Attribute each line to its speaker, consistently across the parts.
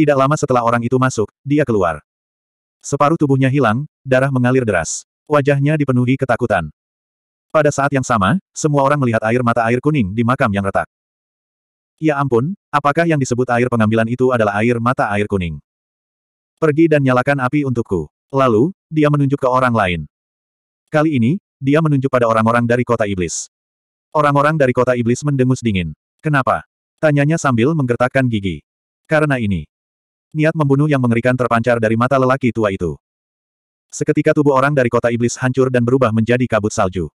Speaker 1: Tidak lama setelah orang itu masuk, dia keluar. Separuh tubuhnya hilang, darah mengalir deras. Wajahnya dipenuhi ketakutan. Pada saat yang sama, semua orang melihat air mata air kuning di makam yang retak. Ya ampun, apakah yang disebut air pengambilan itu adalah air mata air kuning? Pergi dan nyalakan api untukku. Lalu, dia menunjuk ke orang lain. Kali ini, dia menunjuk pada orang-orang dari kota iblis. Orang-orang dari kota iblis mendengus dingin. Kenapa? Tanyanya sambil menggertakkan gigi. Karena ini, Niat membunuh yang mengerikan terpancar dari mata lelaki tua itu. Seketika tubuh orang dari kota iblis hancur dan berubah menjadi kabut salju.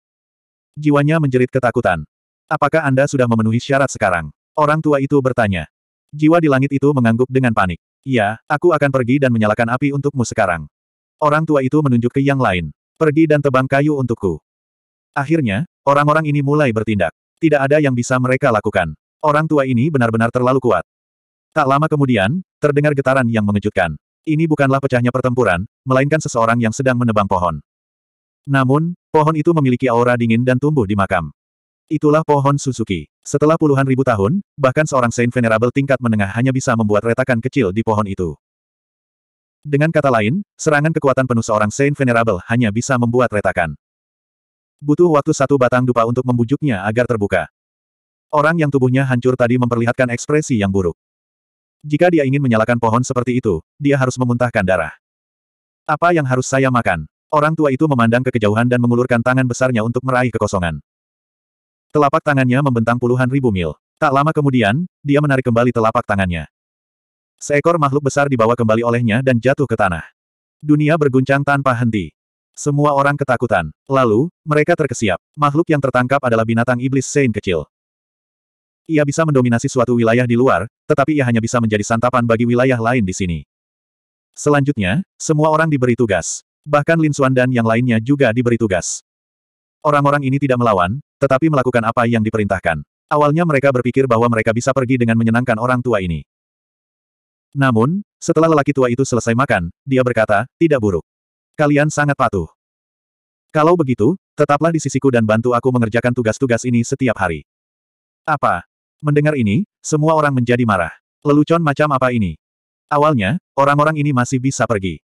Speaker 1: Jiwanya menjerit ketakutan. Apakah Anda sudah memenuhi syarat sekarang? Orang tua itu bertanya. Jiwa di langit itu mengangguk dengan panik. Iya, aku akan pergi dan menyalakan api untukmu sekarang. Orang tua itu menunjuk ke yang lain. Pergi dan tebang kayu untukku. Akhirnya, orang-orang ini mulai bertindak. Tidak ada yang bisa mereka lakukan. Orang tua ini benar-benar terlalu kuat. Tak lama kemudian, terdengar getaran yang mengejutkan. Ini bukanlah pecahnya pertempuran, melainkan seseorang yang sedang menebang pohon. Namun, pohon itu memiliki aura dingin dan tumbuh di makam. Itulah pohon Suzuki. Setelah puluhan ribu tahun, bahkan seorang Saint Venerable tingkat menengah hanya bisa membuat retakan kecil di pohon itu. Dengan kata lain, serangan kekuatan penuh seorang Saint Venerable hanya bisa membuat retakan. Butuh waktu satu batang dupa untuk membujuknya agar terbuka. Orang yang tubuhnya hancur tadi memperlihatkan ekspresi yang buruk. Jika dia ingin menyalakan pohon seperti itu, dia harus memuntahkan darah. Apa yang harus saya makan? Orang tua itu memandang ke kejauhan dan mengulurkan tangan besarnya untuk meraih kekosongan. Telapak tangannya membentang puluhan ribu mil. Tak lama kemudian, dia menarik kembali telapak tangannya. Seekor makhluk besar dibawa kembali olehnya dan jatuh ke tanah. Dunia berguncang tanpa henti. Semua orang ketakutan. Lalu, mereka terkesiap. Makhluk yang tertangkap adalah binatang iblis Sein kecil. Ia bisa mendominasi suatu wilayah di luar, tetapi ia hanya bisa menjadi santapan bagi wilayah lain di sini. Selanjutnya, semua orang diberi tugas. Bahkan Lin Suan dan yang lainnya juga diberi tugas. Orang-orang ini tidak melawan, tetapi melakukan apa yang diperintahkan. Awalnya mereka berpikir bahwa mereka bisa pergi dengan menyenangkan orang tua ini. Namun, setelah lelaki tua itu selesai makan, dia berkata, tidak buruk. Kalian sangat patuh. Kalau begitu, tetaplah di sisiku dan bantu aku mengerjakan tugas-tugas ini setiap hari. Apa? Mendengar ini, semua orang menjadi marah. Lelucon macam apa ini? Awalnya, orang-orang ini masih bisa pergi.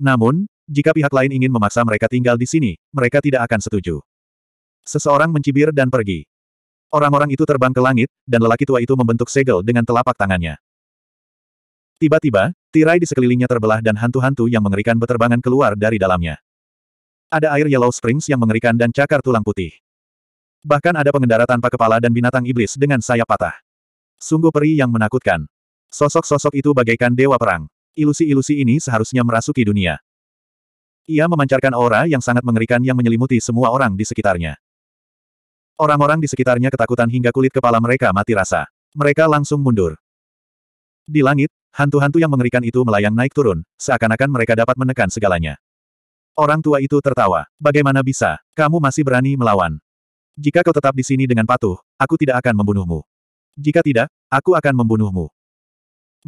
Speaker 1: Namun, jika pihak lain ingin memaksa mereka tinggal di sini, mereka tidak akan setuju. Seseorang mencibir dan pergi. Orang-orang itu terbang ke langit, dan lelaki tua itu membentuk segel dengan telapak tangannya. Tiba-tiba, tirai di sekelilingnya terbelah dan hantu-hantu yang mengerikan beterbangan keluar dari dalamnya. Ada air Yellow Springs yang mengerikan dan cakar tulang putih. Bahkan ada pengendara tanpa kepala dan binatang iblis dengan sayap patah. Sungguh peri yang menakutkan. Sosok-sosok itu bagaikan dewa perang. Ilusi-ilusi ini seharusnya merasuki dunia. Ia memancarkan aura yang sangat mengerikan yang menyelimuti semua orang di sekitarnya. Orang-orang di sekitarnya ketakutan hingga kulit kepala mereka mati rasa. Mereka langsung mundur. Di langit, hantu-hantu yang mengerikan itu melayang naik turun, seakan-akan mereka dapat menekan segalanya. Orang tua itu tertawa. Bagaimana bisa? Kamu masih berani melawan. Jika kau tetap di sini dengan patuh, aku tidak akan membunuhmu. Jika tidak, aku akan membunuhmu.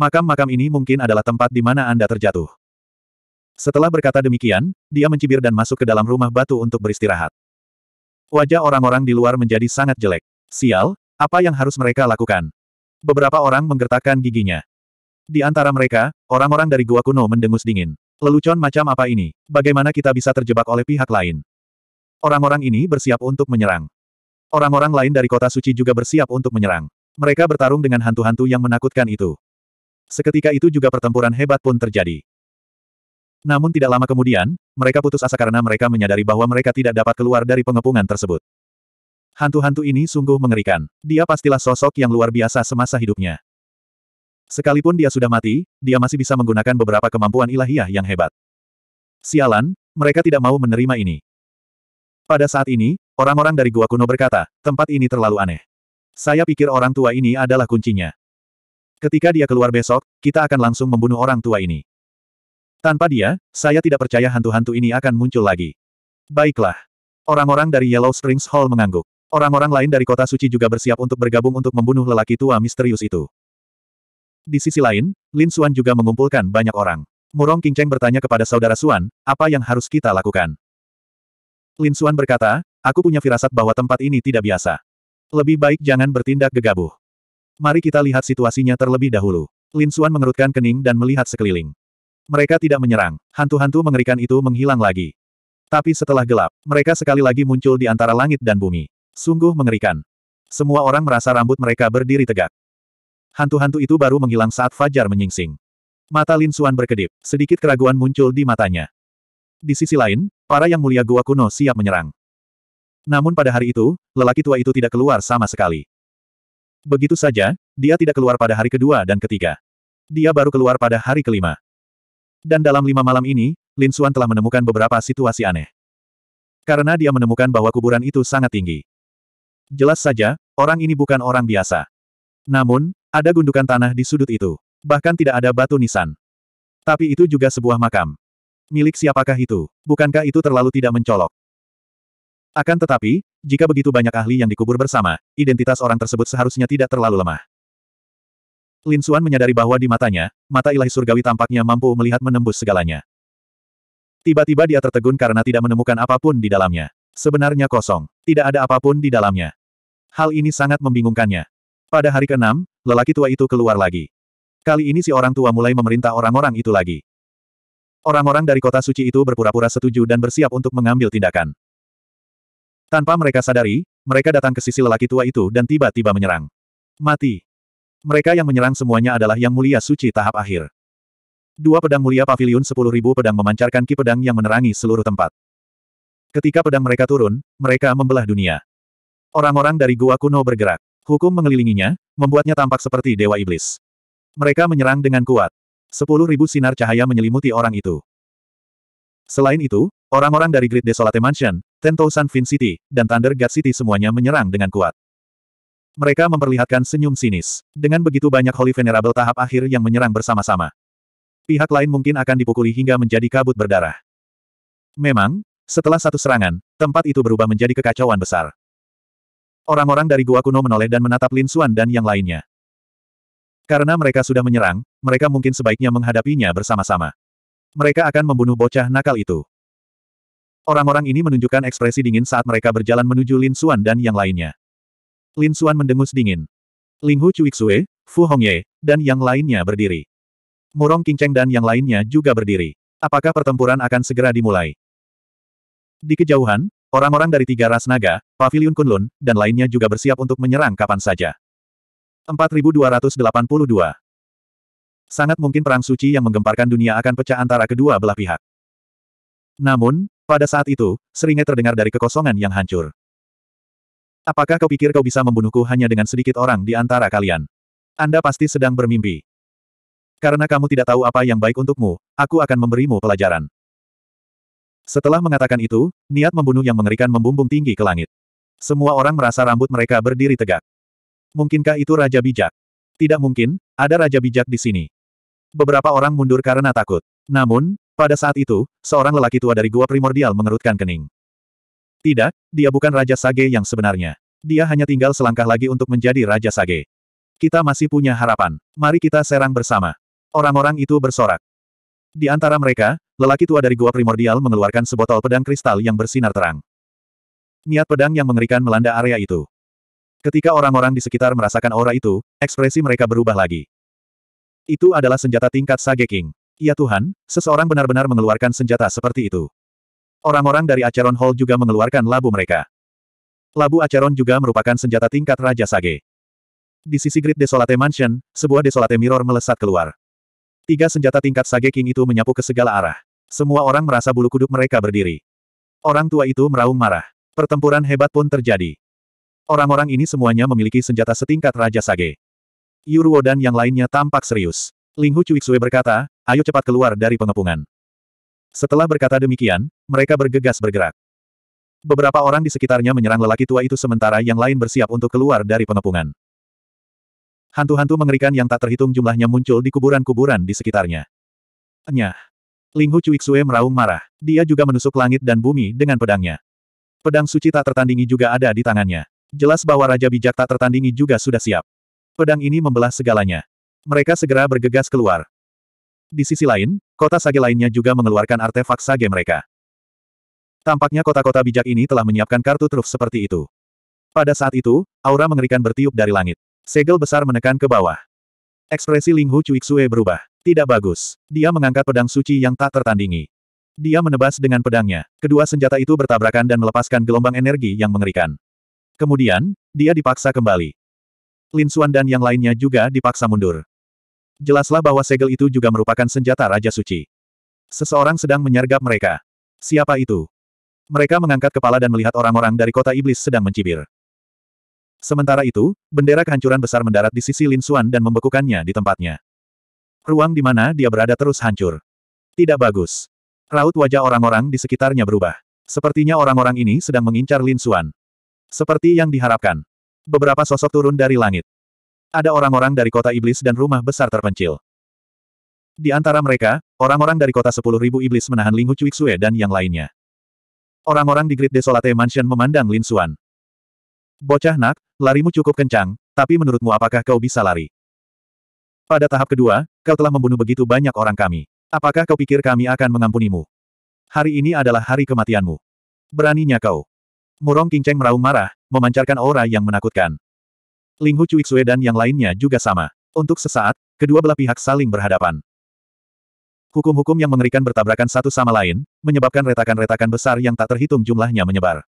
Speaker 1: Makam-makam ini mungkin adalah tempat di mana Anda terjatuh. Setelah berkata demikian, dia mencibir dan masuk ke dalam rumah batu untuk beristirahat. Wajah orang-orang di luar menjadi sangat jelek. Sial, apa yang harus mereka lakukan? Beberapa orang menggertakkan giginya. Di antara mereka, orang-orang dari gua kuno mendengus dingin. Lelucon macam apa ini? Bagaimana kita bisa terjebak oleh pihak lain? Orang-orang ini bersiap untuk menyerang. Orang-orang lain dari kota suci juga bersiap untuk menyerang. Mereka bertarung dengan hantu-hantu yang menakutkan itu. Seketika itu juga pertempuran hebat pun terjadi. Namun tidak lama kemudian, mereka putus asa karena mereka menyadari bahwa mereka tidak dapat keluar dari pengepungan tersebut. Hantu-hantu ini sungguh mengerikan. Dia pastilah sosok yang luar biasa semasa hidupnya. Sekalipun dia sudah mati, dia masih bisa menggunakan beberapa kemampuan ilahiyah yang hebat. Sialan, mereka tidak mau menerima ini. Pada saat ini, Orang-orang dari gua kuno berkata, tempat ini terlalu aneh. Saya pikir orang tua ini adalah kuncinya. Ketika dia keluar besok, kita akan langsung membunuh orang tua ini. Tanpa dia, saya tidak percaya hantu-hantu ini akan muncul lagi. Baiklah. Orang-orang dari Yellow Springs Hall mengangguk. Orang-orang lain dari kota suci juga bersiap untuk bergabung untuk membunuh lelaki tua misterius itu. Di sisi lain, Lin Suan juga mengumpulkan banyak orang. Murong Qingcheng bertanya kepada saudara Suan, apa yang harus kita lakukan? Lin Suan berkata, Aku punya firasat bahwa tempat ini tidak biasa. Lebih baik jangan bertindak gegabah. Mari kita lihat situasinya terlebih dahulu. Lin Xuan mengerutkan kening dan melihat sekeliling. Mereka tidak menyerang. Hantu-hantu mengerikan itu menghilang lagi. Tapi setelah gelap, mereka sekali lagi muncul di antara langit dan bumi. Sungguh mengerikan. Semua orang merasa rambut mereka berdiri tegak. Hantu-hantu itu baru menghilang saat Fajar menyingsing. Mata Lin Xuan berkedip, sedikit keraguan muncul di matanya. Di sisi lain, para yang mulia gua kuno siap menyerang. Namun pada hari itu, lelaki tua itu tidak keluar sama sekali. Begitu saja, dia tidak keluar pada hari kedua dan ketiga. Dia baru keluar pada hari kelima. Dan dalam lima malam ini, Lin Suan telah menemukan beberapa situasi aneh. Karena dia menemukan bahwa kuburan itu sangat tinggi. Jelas saja, orang ini bukan orang biasa. Namun, ada gundukan tanah di sudut itu. Bahkan tidak ada batu nisan. Tapi itu juga sebuah makam. Milik siapakah itu? Bukankah itu terlalu tidak mencolok? Akan tetapi, jika begitu banyak ahli yang dikubur bersama, identitas orang tersebut seharusnya tidak terlalu lemah. Lin Xuan menyadari bahwa di matanya, mata ilahi surgawi tampaknya mampu melihat menembus segalanya. Tiba-tiba dia tertegun karena tidak menemukan apapun di dalamnya. Sebenarnya kosong. Tidak ada apapun di dalamnya. Hal ini sangat membingungkannya. Pada hari ke-6, lelaki tua itu keluar lagi. Kali ini si orang tua mulai memerintah orang-orang itu lagi. Orang-orang dari kota suci itu berpura-pura setuju dan bersiap untuk mengambil tindakan. Tanpa mereka sadari, mereka datang ke sisi lelaki tua itu dan tiba-tiba menyerang. Mati. Mereka yang menyerang semuanya adalah yang mulia suci tahap akhir. Dua pedang mulia pavilion sepuluh ribu pedang memancarkan ki pedang yang menerangi seluruh tempat. Ketika pedang mereka turun, mereka membelah dunia. Orang-orang dari gua kuno bergerak. Hukum mengelilinginya, membuatnya tampak seperti dewa iblis. Mereka menyerang dengan kuat. Sepuluh ribu sinar cahaya menyelimuti orang itu. Selain itu, orang-orang dari Great Desolate Mansion, Tento San Fin City, dan Thunder God City semuanya menyerang dengan kuat. Mereka memperlihatkan senyum sinis. Dengan begitu banyak Holy Venerable tahap akhir yang menyerang bersama-sama. Pihak lain mungkin akan dipukuli hingga menjadi kabut berdarah. Memang, setelah satu serangan, tempat itu berubah menjadi kekacauan besar. Orang-orang dari gua kuno menoleh dan menatap Lin Xuan dan yang lainnya. Karena mereka sudah menyerang, mereka mungkin sebaiknya menghadapinya bersama-sama. Mereka akan membunuh bocah nakal itu. Orang-orang ini menunjukkan ekspresi dingin saat mereka berjalan menuju Lin Xuan dan yang lainnya. Lin Xuan mendengus dingin. Ling Hu Cuixue, Fu Hongye, dan yang lainnya berdiri. Murong Qingcheng dan yang lainnya juga berdiri. Apakah pertempuran akan segera dimulai? Di kejauhan, orang-orang dari tiga ras naga, Pavilion Kunlun, dan lainnya juga bersiap untuk menyerang kapan saja. 4282 Sangat mungkin perang suci yang menggemparkan dunia akan pecah antara kedua belah pihak. Namun, pada saat itu, seringai terdengar dari kekosongan yang hancur. Apakah kau pikir kau bisa membunuhku hanya dengan sedikit orang di antara kalian? Anda pasti sedang bermimpi. Karena kamu tidak tahu apa yang baik untukmu, aku akan memberimu pelajaran. Setelah mengatakan itu, niat membunuh yang mengerikan membumbung tinggi ke langit. Semua orang merasa rambut mereka berdiri tegak. Mungkinkah itu Raja Bijak? Tidak mungkin, ada Raja Bijak di sini. Beberapa orang mundur karena takut. Namun, pada saat itu, seorang lelaki tua dari gua primordial mengerutkan kening. Tidak, dia bukan Raja Sage yang sebenarnya. Dia hanya tinggal selangkah lagi untuk menjadi Raja Sage. Kita masih punya harapan. Mari kita serang bersama. Orang-orang itu bersorak. Di antara mereka, lelaki tua dari gua primordial mengeluarkan sebotol pedang kristal yang bersinar terang. Niat pedang yang mengerikan melanda area itu. Ketika orang-orang di sekitar merasakan aura itu, ekspresi mereka berubah lagi. Itu adalah senjata tingkat Sage King. Ya Tuhan, seseorang benar-benar mengeluarkan senjata seperti itu. Orang-orang dari Acheron Hall juga mengeluarkan labu mereka. Labu Acheron juga merupakan senjata tingkat Raja Sage. Di sisi Grid Desolate Mansion, sebuah Desolate Mirror melesat keluar. Tiga senjata tingkat Sage King itu menyapu ke segala arah. Semua orang merasa bulu kuduk mereka berdiri. Orang tua itu meraung marah. Pertempuran hebat pun terjadi. Orang-orang ini semuanya memiliki senjata setingkat Raja Sage. Yuruo dan yang lainnya tampak serius. Linghu Hu Cuixue berkata, ayo cepat keluar dari pengepungan. Setelah berkata demikian, mereka bergegas bergerak. Beberapa orang di sekitarnya menyerang lelaki tua itu sementara yang lain bersiap untuk keluar dari pengepungan. Hantu-hantu mengerikan yang tak terhitung jumlahnya muncul di kuburan-kuburan di sekitarnya. Enyah. Linghu Cuiksue meraung marah. Dia juga menusuk langit dan bumi dengan pedangnya. Pedang suci tak tertandingi juga ada di tangannya. Jelas bahwa Raja Bijak tak tertandingi juga sudah siap. Pedang ini membelah segalanya. Mereka segera bergegas keluar. Di sisi lain, kota sage lainnya juga mengeluarkan artefak sage mereka. Tampaknya kota-kota bijak ini telah menyiapkan kartu truf seperti itu. Pada saat itu, aura mengerikan bertiup dari langit. Segel besar menekan ke bawah. Ekspresi Ling Hu berubah. Tidak bagus. Dia mengangkat pedang suci yang tak tertandingi. Dia menebas dengan pedangnya. Kedua senjata itu bertabrakan dan melepaskan gelombang energi yang mengerikan. Kemudian, dia dipaksa kembali. Lin Xuan dan yang lainnya juga dipaksa mundur. Jelaslah bahwa segel itu juga merupakan senjata Raja Suci. Seseorang sedang menyergap mereka. Siapa itu? Mereka mengangkat kepala dan melihat orang-orang dari kota iblis sedang mencibir. Sementara itu, bendera kehancuran besar mendarat di sisi Lin Xuan dan membekukannya di tempatnya. Ruang di mana dia berada terus hancur. Tidak bagus. Raut wajah orang-orang di sekitarnya berubah. Sepertinya orang-orang ini sedang mengincar Lin Xuan. Seperti yang diharapkan. Beberapa sosok turun dari langit. Ada orang-orang dari kota iblis dan rumah besar terpencil. Di antara mereka, orang-orang dari kota sepuluh ribu iblis menahan Ling Hu Sue dan yang lainnya. Orang-orang di Great Desolate Mansion memandang Lin Xuan. Bocah nak, larimu cukup kencang, tapi menurutmu apakah kau bisa lari? Pada tahap kedua, kau telah membunuh begitu banyak orang kami. Apakah kau pikir kami akan mengampunimu? Hari ini adalah hari kematianmu. Beraninya kau. Murong Kinceng meraung marah, memancarkan aura yang menakutkan. Linghu Cui Cuixue dan yang lainnya juga sama. Untuk sesaat, kedua belah pihak saling berhadapan. Hukum-hukum yang mengerikan bertabrakan satu sama lain, menyebabkan retakan-retakan besar yang tak terhitung jumlahnya menyebar.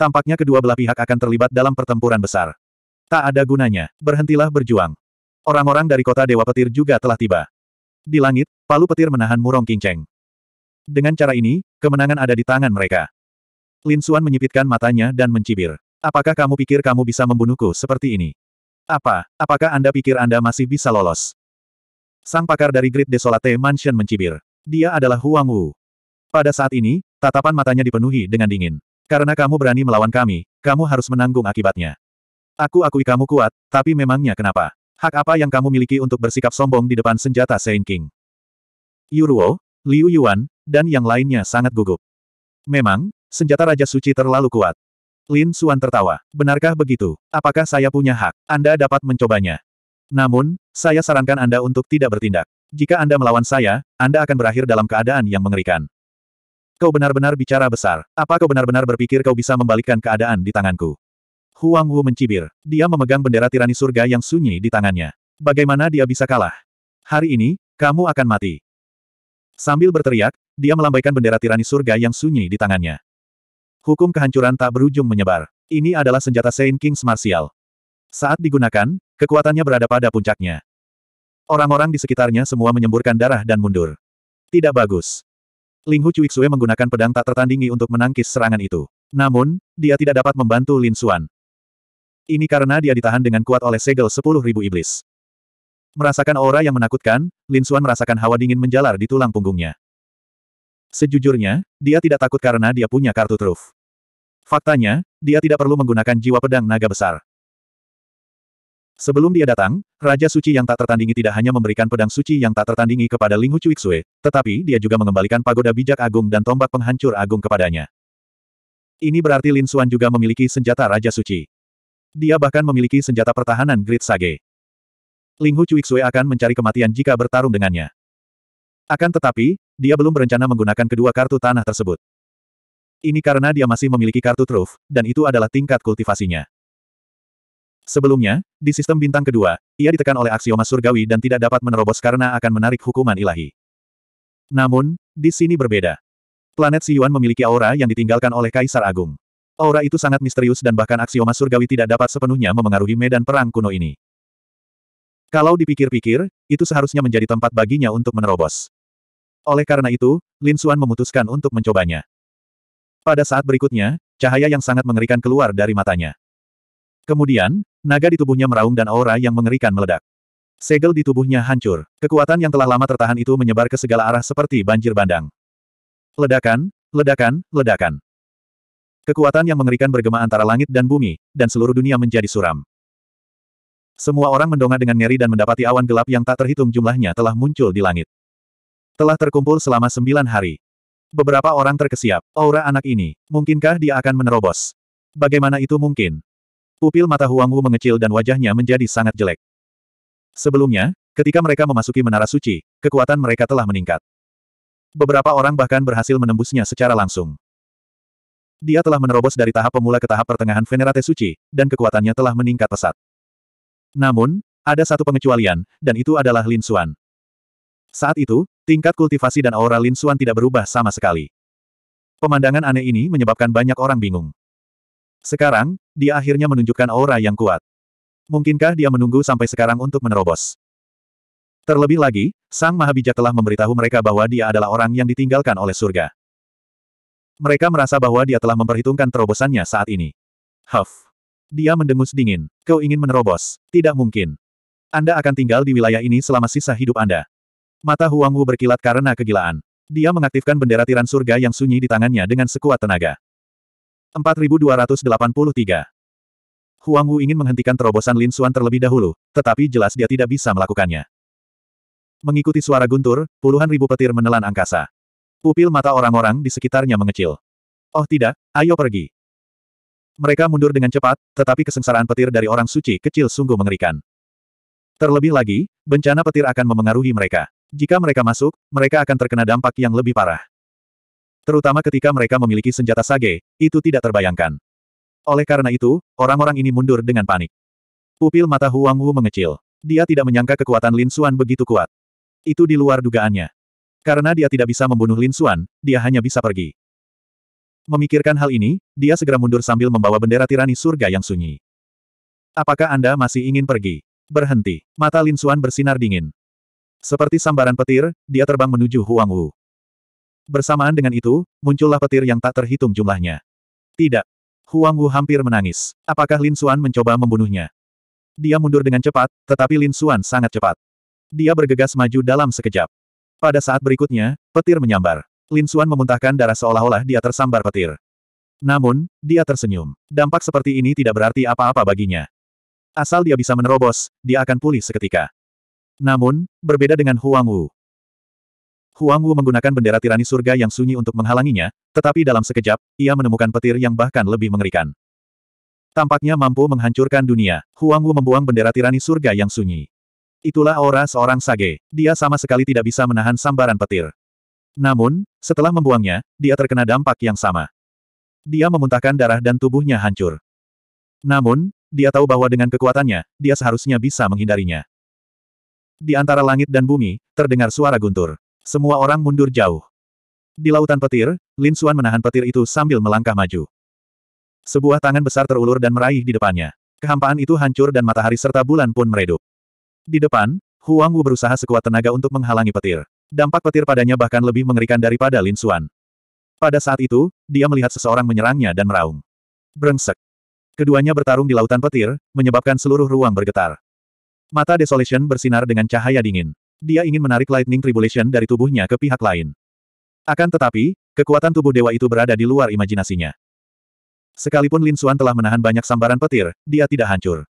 Speaker 1: Tampaknya kedua belah pihak akan terlibat dalam pertempuran besar. Tak ada gunanya, berhentilah berjuang. Orang-orang dari kota Dewa Petir juga telah tiba. Di langit, palu petir menahan murong kinceng. Dengan cara ini, kemenangan ada di tangan mereka. Lin Xuan menyipitkan matanya dan mencibir. Apakah kamu pikir kamu bisa membunuhku seperti ini? Apa, apakah Anda pikir Anda masih bisa lolos? Sang pakar dari Great Desolate Mansion mencibir. Dia adalah Huang Wu. Pada saat ini, tatapan matanya dipenuhi dengan dingin. Karena kamu berani melawan kami, kamu harus menanggung akibatnya. Aku akui kamu kuat, tapi memangnya kenapa? Hak apa yang kamu miliki untuk bersikap sombong di depan senjata Saint King? Yuruo, Liu Yuan, dan yang lainnya sangat gugup. Memang, senjata Raja Suci terlalu kuat. Lin Suan tertawa. Benarkah begitu? Apakah saya punya hak? Anda dapat mencobanya. Namun, saya sarankan Anda untuk tidak bertindak. Jika Anda melawan saya, Anda akan berakhir dalam keadaan yang mengerikan. Kau benar-benar bicara besar. Apa kau benar-benar berpikir kau bisa membalikkan keadaan di tanganku? Huang Wu mencibir. Dia memegang bendera tirani surga yang sunyi di tangannya. Bagaimana dia bisa kalah? Hari ini, kamu akan mati. Sambil berteriak, dia melambaikan bendera tirani surga yang sunyi di tangannya. Hukum kehancuran tak berujung menyebar. Ini adalah senjata Saint King's Martial. Saat digunakan, kekuatannya berada pada puncaknya. Orang-orang di sekitarnya semua menyemburkan darah dan mundur. Tidak bagus. Ling Hu Cuixue menggunakan pedang tak tertandingi untuk menangkis serangan itu. Namun, dia tidak dapat membantu Lin Xuan. Ini karena dia ditahan dengan kuat oleh segel 10.000 iblis. Merasakan aura yang menakutkan, Lin Xuan merasakan hawa dingin menjalar di tulang punggungnya. Sejujurnya, dia tidak takut karena dia punya kartu truf. Faktanya, dia tidak perlu menggunakan jiwa pedang naga besar. Sebelum dia datang, Raja Suci yang tak tertandingi tidak hanya memberikan pedang suci yang tak tertandingi kepada Ling Hu Xue, tetapi dia juga mengembalikan pagoda bijak agung dan tombak penghancur agung kepadanya. Ini berarti Lin Xuan juga memiliki senjata Raja Suci. Dia bahkan memiliki senjata pertahanan Great Sage. Ling Hu Xue akan mencari kematian jika bertarung dengannya. Akan tetapi, dia belum berencana menggunakan kedua kartu tanah tersebut. Ini karena dia masih memiliki kartu truf, dan itu adalah tingkat kultivasinya. Sebelumnya, di sistem bintang kedua, ia ditekan oleh aksioma surgawi dan tidak dapat menerobos karena akan menarik hukuman ilahi. Namun, di sini berbeda. Planet Siyuan memiliki aura yang ditinggalkan oleh Kaisar Agung. Aura itu sangat misterius dan bahkan aksioma surgawi tidak dapat sepenuhnya memengaruhi medan perang kuno ini. Kalau dipikir-pikir, itu seharusnya menjadi tempat baginya untuk menerobos. Oleh karena itu, Lin Xuan memutuskan untuk mencobanya. Pada saat berikutnya, cahaya yang sangat mengerikan keluar dari matanya. Kemudian, naga di tubuhnya meraung dan aura yang mengerikan meledak. Segel di tubuhnya hancur. Kekuatan yang telah lama tertahan itu menyebar ke segala arah seperti banjir bandang. Ledakan, ledakan, ledakan. Kekuatan yang mengerikan bergema antara langit dan bumi, dan seluruh dunia menjadi suram. Semua orang mendongak dengan ngeri dan mendapati awan gelap yang tak terhitung jumlahnya telah muncul di langit. Telah terkumpul selama sembilan hari. Beberapa orang terkesiap. Aura anak ini, mungkinkah dia akan menerobos? Bagaimana itu mungkin? Pupil mata Huang Wu mengecil dan wajahnya menjadi sangat jelek. Sebelumnya, ketika mereka memasuki menara suci, kekuatan mereka telah meningkat. Beberapa orang bahkan berhasil menembusnya secara langsung. Dia telah menerobos dari tahap pemula ke tahap pertengahan Venerate Suci, dan kekuatannya telah meningkat pesat. Namun, ada satu pengecualian, dan itu adalah Lin Xuan. Saat itu, Tingkat kultivasi dan aura Lin Xuan tidak berubah sama sekali. Pemandangan aneh ini menyebabkan banyak orang bingung. Sekarang, dia akhirnya menunjukkan aura yang kuat. Mungkinkah dia menunggu sampai sekarang untuk menerobos? Terlebih lagi, Sang Mahabijak telah memberitahu mereka bahwa dia adalah orang yang ditinggalkan oleh surga. Mereka merasa bahwa dia telah memperhitungkan terobosannya saat ini. Huff. Dia mendengus dingin. Kau ingin menerobos? Tidak mungkin. Anda akan tinggal di wilayah ini selama sisa hidup Anda. Mata Huang Wu berkilat karena kegilaan. Dia mengaktifkan bendera tiran surga yang sunyi di tangannya dengan sekuat tenaga. 4283 Huang Wu ingin menghentikan terobosan Lin Xuan terlebih dahulu, tetapi jelas dia tidak bisa melakukannya. Mengikuti suara guntur, puluhan ribu petir menelan angkasa. Pupil mata orang-orang di sekitarnya mengecil. Oh tidak, ayo pergi. Mereka mundur dengan cepat, tetapi kesengsaraan petir dari orang suci kecil sungguh mengerikan. Terlebih lagi, bencana petir akan memengaruhi mereka. Jika mereka masuk, mereka akan terkena dampak yang lebih parah. Terutama ketika mereka memiliki senjata sage, itu tidak terbayangkan. Oleh karena itu, orang-orang ini mundur dengan panik. Pupil mata Huang Wu mengecil. Dia tidak menyangka kekuatan Lin Xuan begitu kuat. Itu di luar dugaannya. Karena dia tidak bisa membunuh Lin Xuan, dia hanya bisa pergi. Memikirkan hal ini, dia segera mundur sambil membawa bendera tirani surga yang sunyi. Apakah Anda masih ingin pergi? Berhenti. Mata Lin Xuan bersinar dingin. Seperti sambaran petir, dia terbang menuju Huang Wu. Bersamaan dengan itu, muncullah petir yang tak terhitung jumlahnya. Tidak. Huang Wu hampir menangis. Apakah Lin Xuan mencoba membunuhnya? Dia mundur dengan cepat, tetapi Lin Xuan sangat cepat. Dia bergegas maju dalam sekejap. Pada saat berikutnya, petir menyambar. Lin Xuan memuntahkan darah seolah-olah dia tersambar petir. Namun, dia tersenyum. Dampak seperti ini tidak berarti apa-apa baginya. Asal dia bisa menerobos, dia akan pulih seketika. Namun, berbeda dengan Huang Wu. Huang Wu menggunakan bendera tirani surga yang sunyi untuk menghalanginya, tetapi dalam sekejap, ia menemukan petir yang bahkan lebih mengerikan. Tampaknya mampu menghancurkan dunia, Huang Wu membuang bendera tirani surga yang sunyi. Itulah aura seorang sage, dia sama sekali tidak bisa menahan sambaran petir. Namun, setelah membuangnya, dia terkena dampak yang sama. Dia memuntahkan darah dan tubuhnya hancur. Namun, dia tahu bahwa dengan kekuatannya, dia seharusnya bisa menghindarinya. Di antara langit dan bumi, terdengar suara guntur. Semua orang mundur jauh. Di lautan petir, Lin Xuan menahan petir itu sambil melangkah maju. Sebuah tangan besar terulur dan meraih di depannya. Kehampaan itu hancur dan matahari serta bulan pun meredup. Di depan, Huang Wu berusaha sekuat tenaga untuk menghalangi petir. Dampak petir padanya bahkan lebih mengerikan daripada Lin Xuan. Pada saat itu, dia melihat seseorang menyerangnya dan meraung. Brengsek. Keduanya bertarung di lautan petir, menyebabkan seluruh ruang bergetar. Mata Desolation bersinar dengan cahaya dingin. Dia ingin menarik Lightning Tribulation dari tubuhnya ke pihak lain. Akan tetapi, kekuatan tubuh dewa itu berada di luar imajinasinya. Sekalipun Lin Xuan telah menahan banyak sambaran petir, dia tidak hancur.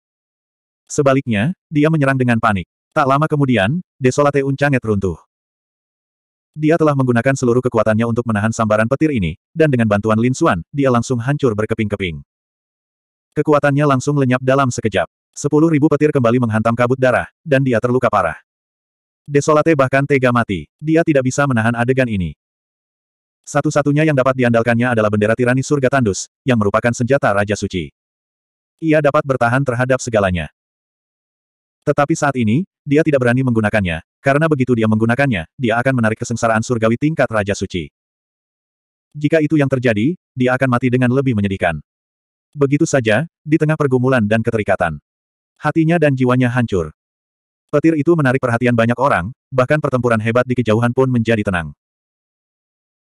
Speaker 1: Sebaliknya, dia menyerang dengan panik. Tak lama kemudian, Desolate Uncanget runtuh. Dia telah menggunakan seluruh kekuatannya untuk menahan sambaran petir ini, dan dengan bantuan Lin Xuan, dia langsung hancur berkeping-keping. Kekuatannya langsung lenyap dalam sekejap. Sepuluh ribu petir kembali menghantam kabut darah, dan dia terluka parah. Desolate bahkan tega mati, dia tidak bisa menahan adegan ini. Satu-satunya yang dapat diandalkannya adalah bendera tirani surga tandus, yang merupakan senjata Raja Suci. Ia dapat bertahan terhadap segalanya. Tetapi saat ini, dia tidak berani menggunakannya, karena begitu dia menggunakannya, dia akan menarik kesengsaraan surgawi tingkat Raja Suci. Jika itu yang terjadi, dia akan mati dengan lebih menyedihkan. Begitu saja, di tengah pergumulan dan keterikatan. Hatinya dan jiwanya hancur. Petir itu menarik perhatian banyak orang, bahkan pertempuran hebat di kejauhan pun menjadi tenang.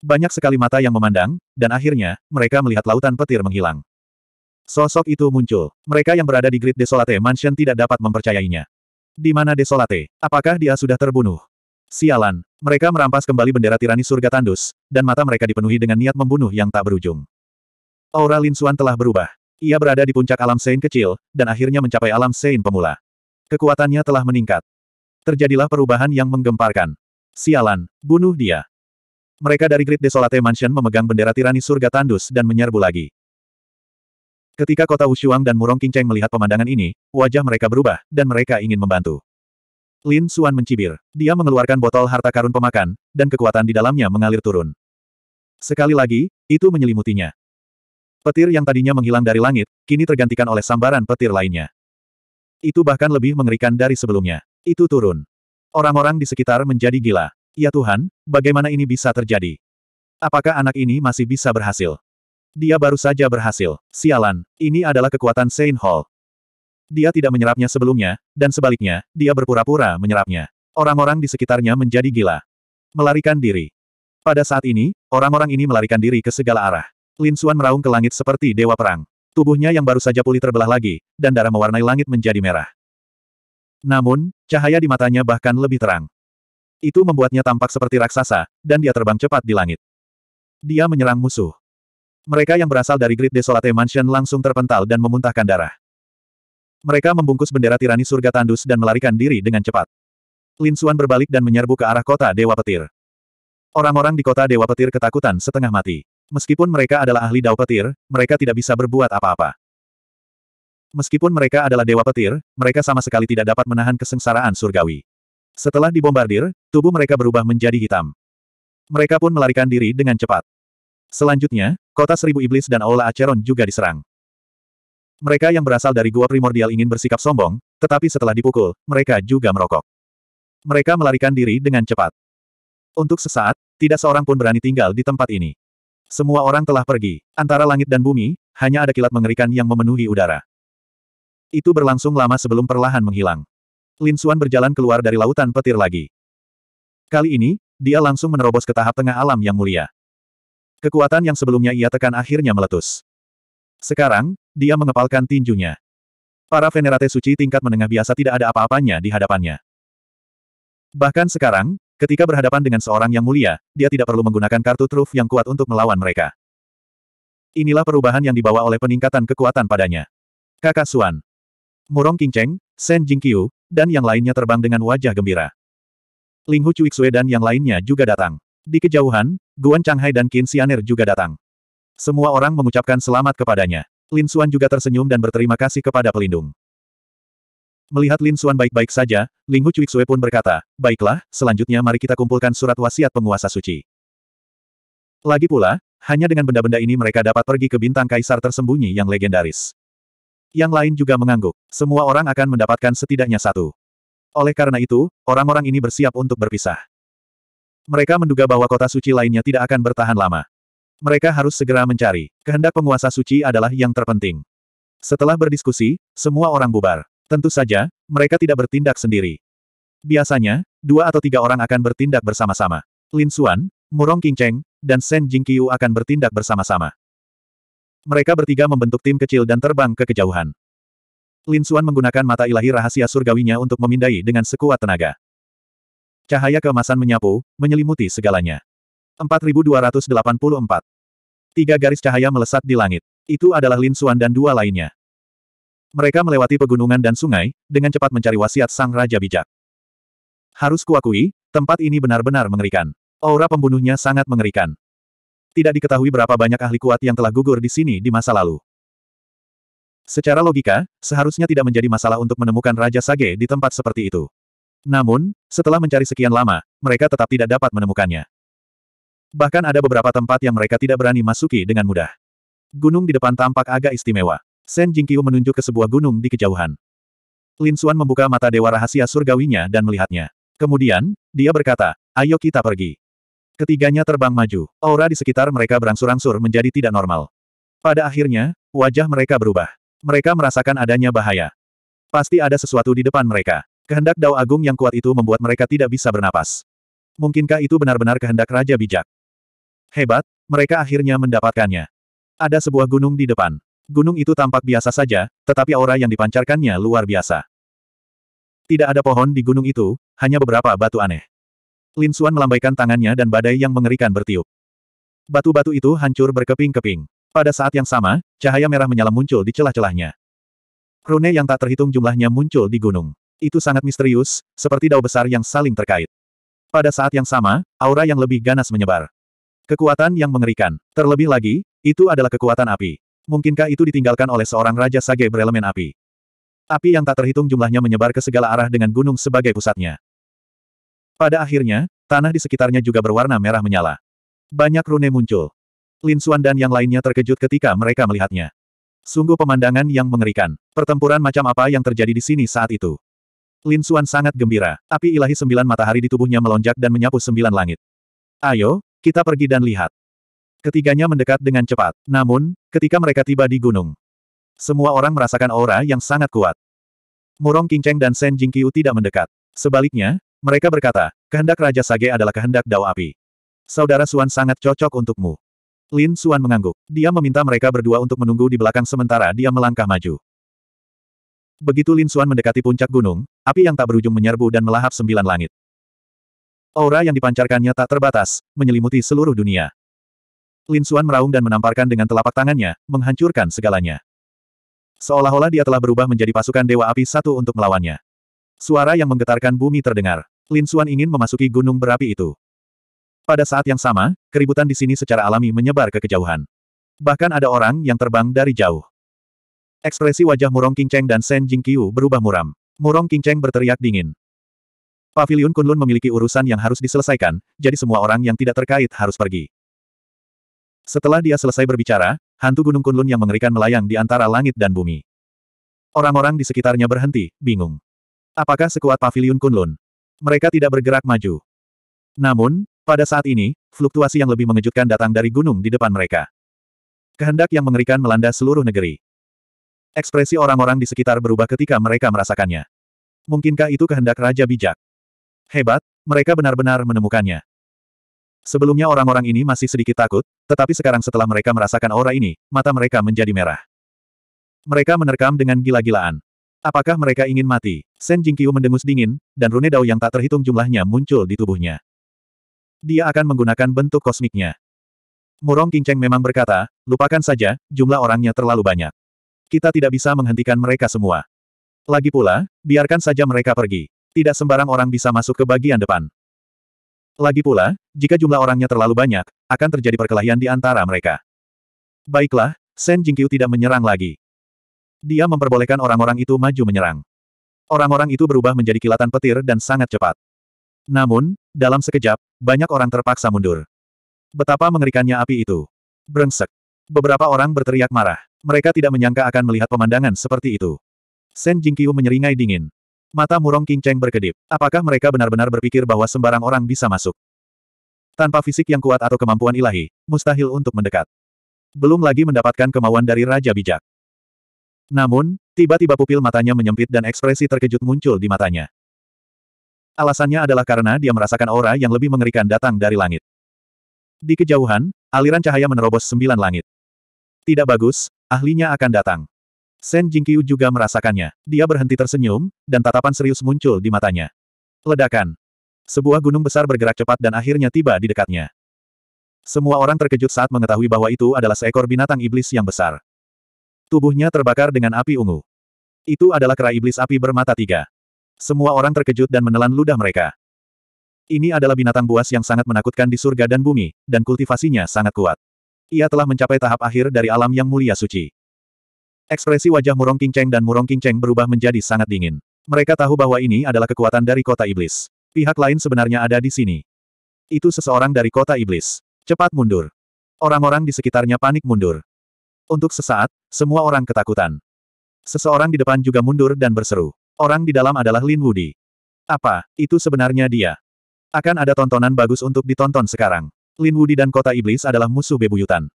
Speaker 1: Banyak sekali mata yang memandang, dan akhirnya, mereka melihat lautan petir menghilang. Sosok itu muncul. Mereka yang berada di Grid Desolate Mansion tidak dapat mempercayainya. Di mana Desolate? Apakah dia sudah terbunuh? Sialan, mereka merampas kembali bendera tirani surga tandus, dan mata mereka dipenuhi dengan niat membunuh yang tak berujung. Aura Lin Suan telah berubah. Ia berada di puncak alam Sein kecil, dan akhirnya mencapai alam Sein pemula. Kekuatannya telah meningkat. Terjadilah perubahan yang menggemparkan. Sialan, bunuh dia. Mereka dari Great Desolate Mansion memegang bendera tirani surga tandus dan menyerbu lagi. Ketika kota Wushuang dan Murong Qingcheng melihat pemandangan ini, wajah mereka berubah, dan mereka ingin membantu. Lin Suan mencibir. Dia mengeluarkan botol harta karun pemakan, dan kekuatan di dalamnya mengalir turun. Sekali lagi, itu menyelimutinya. Petir yang tadinya menghilang dari langit, kini tergantikan oleh sambaran petir lainnya. Itu bahkan lebih mengerikan dari sebelumnya. Itu turun. Orang-orang di sekitar menjadi gila. Ya Tuhan, bagaimana ini bisa terjadi? Apakah anak ini masih bisa berhasil? Dia baru saja berhasil. Sialan, ini adalah kekuatan Saint Hall. Dia tidak menyerapnya sebelumnya, dan sebaliknya, dia berpura-pura menyerapnya. Orang-orang di sekitarnya menjadi gila. Melarikan diri. Pada saat ini, orang-orang ini melarikan diri ke segala arah. Lin Xuan meraung ke langit seperti dewa perang. Tubuhnya yang baru saja pulih terbelah lagi, dan darah mewarnai langit menjadi merah. Namun, cahaya di matanya bahkan lebih terang. Itu membuatnya tampak seperti raksasa, dan dia terbang cepat di langit. Dia menyerang musuh. Mereka yang berasal dari Great Desolate Mansion langsung terpental dan memuntahkan darah. Mereka membungkus bendera tirani surga tandus dan melarikan diri dengan cepat. Lin Xuan berbalik dan menyerbu ke arah kota Dewa Petir. Orang-orang di kota Dewa Petir ketakutan setengah mati. Meskipun mereka adalah ahli dao petir, mereka tidak bisa berbuat apa-apa. Meskipun mereka adalah dewa petir, mereka sama sekali tidak dapat menahan kesengsaraan surgawi. Setelah dibombardir, tubuh mereka berubah menjadi hitam. Mereka pun melarikan diri dengan cepat. Selanjutnya, kota seribu iblis dan Aula Acheron juga diserang. Mereka yang berasal dari gua primordial ingin bersikap sombong, tetapi setelah dipukul, mereka juga merokok. Mereka melarikan diri dengan cepat. Untuk sesaat, tidak seorang pun berani tinggal di tempat ini. Semua orang telah pergi. Antara langit dan bumi, hanya ada kilat mengerikan yang memenuhi udara. Itu berlangsung lama sebelum perlahan menghilang. Lin Xuan berjalan keluar dari lautan petir lagi. Kali ini, dia langsung menerobos ke tahap tengah alam yang mulia. Kekuatan yang sebelumnya ia tekan akhirnya meletus. Sekarang, dia mengepalkan tinjunya. Para venerate suci tingkat menengah biasa tidak ada apa-apanya di hadapannya. Bahkan sekarang, Ketika berhadapan dengan seorang yang mulia, dia tidak perlu menggunakan kartu truf yang kuat untuk melawan mereka. Inilah perubahan yang dibawa oleh peningkatan kekuatan padanya. Kakak Suan, Murong Qingcheng, Shen Jingqiu, dan yang lainnya terbang dengan wajah gembira. Ling Hu Cuixue dan yang lainnya juga datang. Di kejauhan, Guan Changhai dan Qin Xianer juga datang. Semua orang mengucapkan selamat kepadanya. Lin Suan juga tersenyum dan berterima kasih kepada pelindung. Melihat Lin Xuan baik-baik saja, Ling Hu Cuixue pun berkata, baiklah, selanjutnya mari kita kumpulkan surat wasiat penguasa suci. Lagi pula, hanya dengan benda-benda ini mereka dapat pergi ke bintang kaisar tersembunyi yang legendaris. Yang lain juga mengangguk. Semua orang akan mendapatkan setidaknya satu. Oleh karena itu, orang-orang ini bersiap untuk berpisah. Mereka menduga bahwa kota suci lainnya tidak akan bertahan lama. Mereka harus segera mencari. Kehendak penguasa suci adalah yang terpenting. Setelah berdiskusi, semua orang bubar. Tentu saja, mereka tidak bertindak sendiri. Biasanya, dua atau tiga orang akan bertindak bersama-sama. Lin Xuan, Murong Qingcheng, dan Shen Jingqiu akan bertindak bersama-sama. Mereka bertiga membentuk tim kecil dan terbang ke kejauhan. Lin Xuan menggunakan mata ilahi rahasia surgawinya untuk memindai dengan sekuat tenaga. Cahaya keemasan menyapu, menyelimuti segalanya. 4284. Tiga garis cahaya melesat di langit. Itu adalah Lin Xuan dan dua lainnya. Mereka melewati pegunungan dan sungai, dengan cepat mencari wasiat sang Raja Bijak. Harus kuakui, tempat ini benar-benar mengerikan. Aura pembunuhnya sangat mengerikan. Tidak diketahui berapa banyak ahli kuat yang telah gugur di sini di masa lalu. Secara logika, seharusnya tidak menjadi masalah untuk menemukan Raja Sage di tempat seperti itu. Namun, setelah mencari sekian lama, mereka tetap tidak dapat menemukannya. Bahkan ada beberapa tempat yang mereka tidak berani masuki dengan mudah. Gunung di depan tampak agak istimewa. Shen Jingqiu menunjuk ke sebuah gunung di kejauhan. Lin Xuan membuka mata dewa rahasia surgawinya dan melihatnya. Kemudian, dia berkata, ayo kita pergi. Ketiganya terbang maju. Aura di sekitar mereka berangsur-angsur menjadi tidak normal. Pada akhirnya, wajah mereka berubah. Mereka merasakan adanya bahaya. Pasti ada sesuatu di depan mereka. Kehendak Dao Agung yang kuat itu membuat mereka tidak bisa bernapas. Mungkinkah itu benar-benar kehendak Raja Bijak? Hebat, mereka akhirnya mendapatkannya. Ada sebuah gunung di depan. Gunung itu tampak biasa saja, tetapi aura yang dipancarkannya luar biasa. Tidak ada pohon di gunung itu, hanya beberapa batu aneh. Lin Xuan melambaikan tangannya dan badai yang mengerikan bertiup. Batu-batu itu hancur berkeping-keping. Pada saat yang sama, cahaya merah menyala muncul di celah-celahnya. Rune yang tak terhitung jumlahnya muncul di gunung. Itu sangat misterius, seperti dao besar yang saling terkait. Pada saat yang sama, aura yang lebih ganas menyebar. Kekuatan yang mengerikan. Terlebih lagi, itu adalah kekuatan api. Mungkinkah itu ditinggalkan oleh seorang Raja Sage berelemen api? Api yang tak terhitung jumlahnya menyebar ke segala arah dengan gunung sebagai pusatnya. Pada akhirnya, tanah di sekitarnya juga berwarna merah menyala. Banyak rune muncul. Lin Xuan dan yang lainnya terkejut ketika mereka melihatnya. Sungguh pemandangan yang mengerikan. Pertempuran macam apa yang terjadi di sini saat itu? Lin Xuan sangat gembira. Api ilahi sembilan matahari di tubuhnya melonjak dan menyapu sembilan langit. Ayo, kita pergi dan lihat. Ketiganya mendekat dengan cepat. Namun, ketika mereka tiba di gunung, semua orang merasakan aura yang sangat kuat. Murong Kingcheng dan Shen Jingqiu tidak mendekat. Sebaliknya, mereka berkata, kehendak Raja Sage adalah kehendak Dao Api. Saudara Suan sangat cocok untukmu. Lin Suan mengangguk. Dia meminta mereka berdua untuk menunggu di belakang sementara dia melangkah maju. Begitu Lin Suan mendekati puncak gunung, api yang tak berujung menyerbu dan melahap sembilan langit. Aura yang dipancarkannya tak terbatas, menyelimuti seluruh dunia. Lin Xuan meraung dan menamparkan dengan telapak tangannya, menghancurkan segalanya. Seolah-olah dia telah berubah menjadi pasukan Dewa Api Satu untuk melawannya. Suara yang menggetarkan bumi terdengar. Lin Xuan ingin memasuki gunung berapi itu. Pada saat yang sama, keributan di sini secara alami menyebar ke kejauhan. Bahkan ada orang yang terbang dari jauh. Ekspresi wajah Murong Qingcheng dan Shen Jingqiu berubah muram. Murong Qingcheng berteriak dingin. Paviliun Kunlun memiliki urusan yang harus diselesaikan, jadi semua orang yang tidak terkait harus pergi. Setelah dia selesai berbicara, hantu Gunung Kunlun yang mengerikan melayang di antara langit dan bumi. Orang-orang di sekitarnya berhenti, bingung. Apakah sekuat pavilion Kunlun? Mereka tidak bergerak maju. Namun, pada saat ini, fluktuasi yang lebih mengejutkan datang dari gunung di depan mereka. Kehendak yang mengerikan melanda seluruh negeri. Ekspresi orang-orang di sekitar berubah ketika mereka merasakannya. Mungkinkah itu kehendak Raja Bijak? Hebat, mereka benar-benar menemukannya. Sebelumnya orang-orang ini masih sedikit takut, tetapi sekarang setelah mereka merasakan aura ini, mata mereka menjadi merah. Mereka menerkam dengan gila-gilaan. Apakah mereka ingin mati? Sen Jingqiu mendengus dingin, dan rune dao yang tak terhitung jumlahnya muncul di tubuhnya. Dia akan menggunakan bentuk kosmiknya. Murong Kinceng memang berkata, lupakan saja, jumlah orangnya terlalu banyak. Kita tidak bisa menghentikan mereka semua. Lagi pula, biarkan saja mereka pergi. Tidak sembarang orang bisa masuk ke bagian depan. Lagi pula, jika jumlah orangnya terlalu banyak, akan terjadi perkelahian di antara mereka. Baiklah, Shen Jingqiu tidak menyerang lagi. Dia memperbolehkan orang-orang itu maju menyerang. Orang-orang itu berubah menjadi kilatan petir dan sangat cepat. Namun, dalam sekejap, banyak orang terpaksa mundur. Betapa mengerikannya api itu. Brengsek. Beberapa orang berteriak marah. Mereka tidak menyangka akan melihat pemandangan seperti itu. Shen Jingqiu menyeringai dingin. Mata murong King Cheng berkedip. Apakah mereka benar-benar berpikir bahwa sembarang orang bisa masuk? Tanpa fisik yang kuat atau kemampuan ilahi, mustahil untuk mendekat. Belum lagi mendapatkan kemauan dari Raja Bijak. Namun, tiba-tiba pupil matanya menyempit dan ekspresi terkejut muncul di matanya. Alasannya adalah karena dia merasakan aura yang lebih mengerikan datang dari langit. Di kejauhan, aliran cahaya menerobos sembilan langit. Tidak bagus, ahlinya akan datang. Shen Jingqiu juga merasakannya. Dia berhenti tersenyum, dan tatapan serius muncul di matanya. Ledakan. Sebuah gunung besar bergerak cepat dan akhirnya tiba di dekatnya. Semua orang terkejut saat mengetahui bahwa itu adalah seekor binatang iblis yang besar. Tubuhnya terbakar dengan api ungu. Itu adalah kera iblis api bermata tiga. Semua orang terkejut dan menelan ludah mereka. Ini adalah binatang buas yang sangat menakutkan di surga dan bumi, dan kultivasinya sangat kuat. Ia telah mencapai tahap akhir dari alam yang mulia suci. Ekspresi wajah Murong Cheng dan Murong Cheng berubah menjadi sangat dingin. Mereka tahu bahwa ini adalah kekuatan dari kota iblis. Pihak lain sebenarnya ada di sini. Itu seseorang dari kota iblis. Cepat mundur. Orang-orang di sekitarnya panik mundur. Untuk sesaat, semua orang ketakutan. Seseorang di depan juga mundur dan berseru. Orang di dalam adalah Lin Wudi. Apa, itu sebenarnya dia? Akan ada tontonan bagus untuk ditonton sekarang. Lin Wudi dan kota iblis adalah musuh bebuyutan.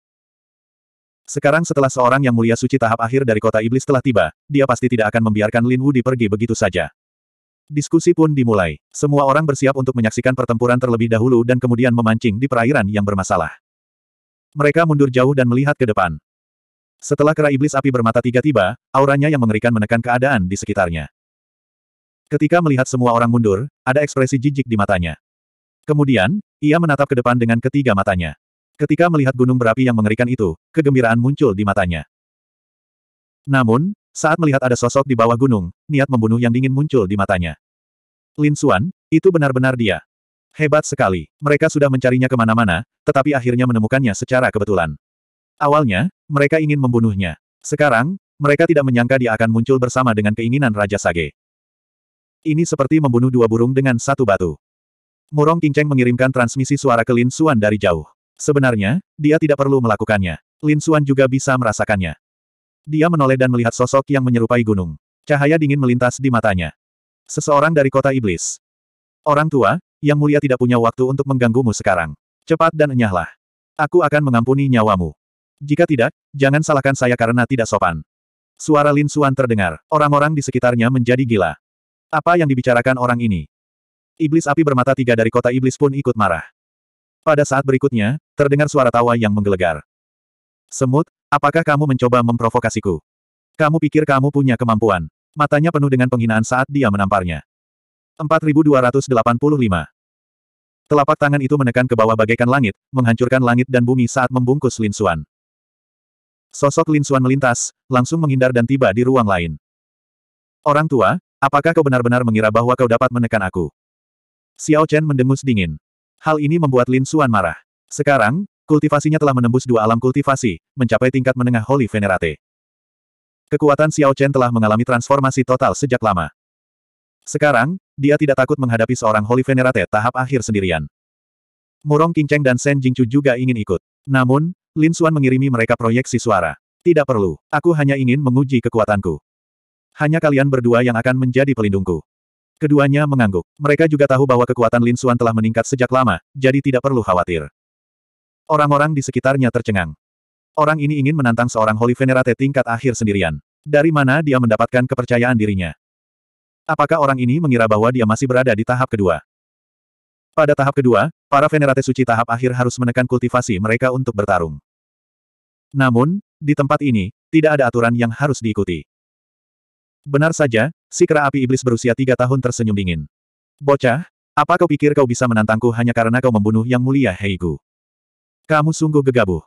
Speaker 1: Sekarang setelah seorang yang mulia suci tahap akhir dari kota iblis telah tiba, dia pasti tidak akan membiarkan Lin Wudi pergi begitu saja. Diskusi pun dimulai. Semua orang bersiap untuk menyaksikan pertempuran terlebih dahulu dan kemudian memancing di perairan yang bermasalah. Mereka mundur jauh dan melihat ke depan. Setelah kera iblis api bermata tiga tiba, auranya yang mengerikan menekan keadaan di sekitarnya. Ketika melihat semua orang mundur, ada ekspresi jijik di matanya. Kemudian, ia menatap ke depan dengan ketiga matanya. Ketika melihat gunung berapi yang mengerikan itu, kegembiraan muncul di matanya. Namun, saat melihat ada sosok di bawah gunung, niat membunuh yang dingin muncul di matanya. Lin Xuan, itu benar-benar dia. Hebat sekali, mereka sudah mencarinya kemana-mana, tetapi akhirnya menemukannya secara kebetulan. Awalnya, mereka ingin membunuhnya. Sekarang, mereka tidak menyangka dia akan muncul bersama dengan keinginan Raja Sage. Ini seperti membunuh dua burung dengan satu batu. Murong Kinceng mengirimkan transmisi suara ke Lin Xuan dari jauh. Sebenarnya, dia tidak perlu melakukannya. Lin Suan juga bisa merasakannya. Dia menoleh dan melihat sosok yang menyerupai gunung. Cahaya dingin melintas di matanya. Seseorang dari kota iblis. Orang tua, yang mulia tidak punya waktu untuk mengganggumu sekarang. Cepat dan enyahlah. Aku akan mengampuni nyawamu. Jika tidak, jangan salahkan saya karena tidak sopan. Suara Lin Suan terdengar. Orang-orang di sekitarnya menjadi gila. Apa yang dibicarakan orang ini? Iblis api bermata tiga dari kota iblis pun ikut marah. Pada saat berikutnya, terdengar suara tawa yang menggelegar. Semut, apakah kamu mencoba memprovokasiku? Kamu pikir kamu punya kemampuan? Matanya penuh dengan penghinaan saat dia menamparnya. 4285 Telapak tangan itu menekan ke bawah bagaikan langit, menghancurkan langit dan bumi saat membungkus Lin Suan. Sosok Lin Suan melintas, langsung menghindar dan tiba di ruang lain. Orang tua, apakah kau benar-benar mengira bahwa kau dapat menekan aku? Xiao Chen mendengus dingin. Hal ini membuat Lin Xuan marah. Sekarang, kultivasinya telah menembus dua alam kultivasi, mencapai tingkat menengah Holy Venerate. Kekuatan Xiao Chen telah mengalami transformasi total sejak lama. Sekarang, dia tidak takut menghadapi seorang Holy Venerate tahap akhir sendirian. Murong Qingcheng dan Shen Jingchu juga ingin ikut. Namun, Lin Xuan mengirimi mereka proyeksi suara. Tidak perlu, aku hanya ingin menguji kekuatanku. Hanya kalian berdua yang akan menjadi pelindungku. Keduanya mengangguk. Mereka juga tahu bahwa kekuatan Lin Suan telah meningkat sejak lama, jadi tidak perlu khawatir. Orang-orang di sekitarnya tercengang. Orang ini ingin menantang seorang Holy Venerate tingkat akhir sendirian. Dari mana dia mendapatkan kepercayaan dirinya? Apakah orang ini mengira bahwa dia masih berada di tahap kedua? Pada tahap kedua, para Venerate Suci tahap akhir harus menekan kultivasi mereka untuk bertarung. Namun, di tempat ini, tidak ada aturan yang harus diikuti. Benar saja, si kera api iblis berusia tiga tahun tersenyum dingin. Bocah, apa kau pikir kau bisa menantangku hanya karena kau membunuh yang mulia Heigu? Kamu sungguh gegabah.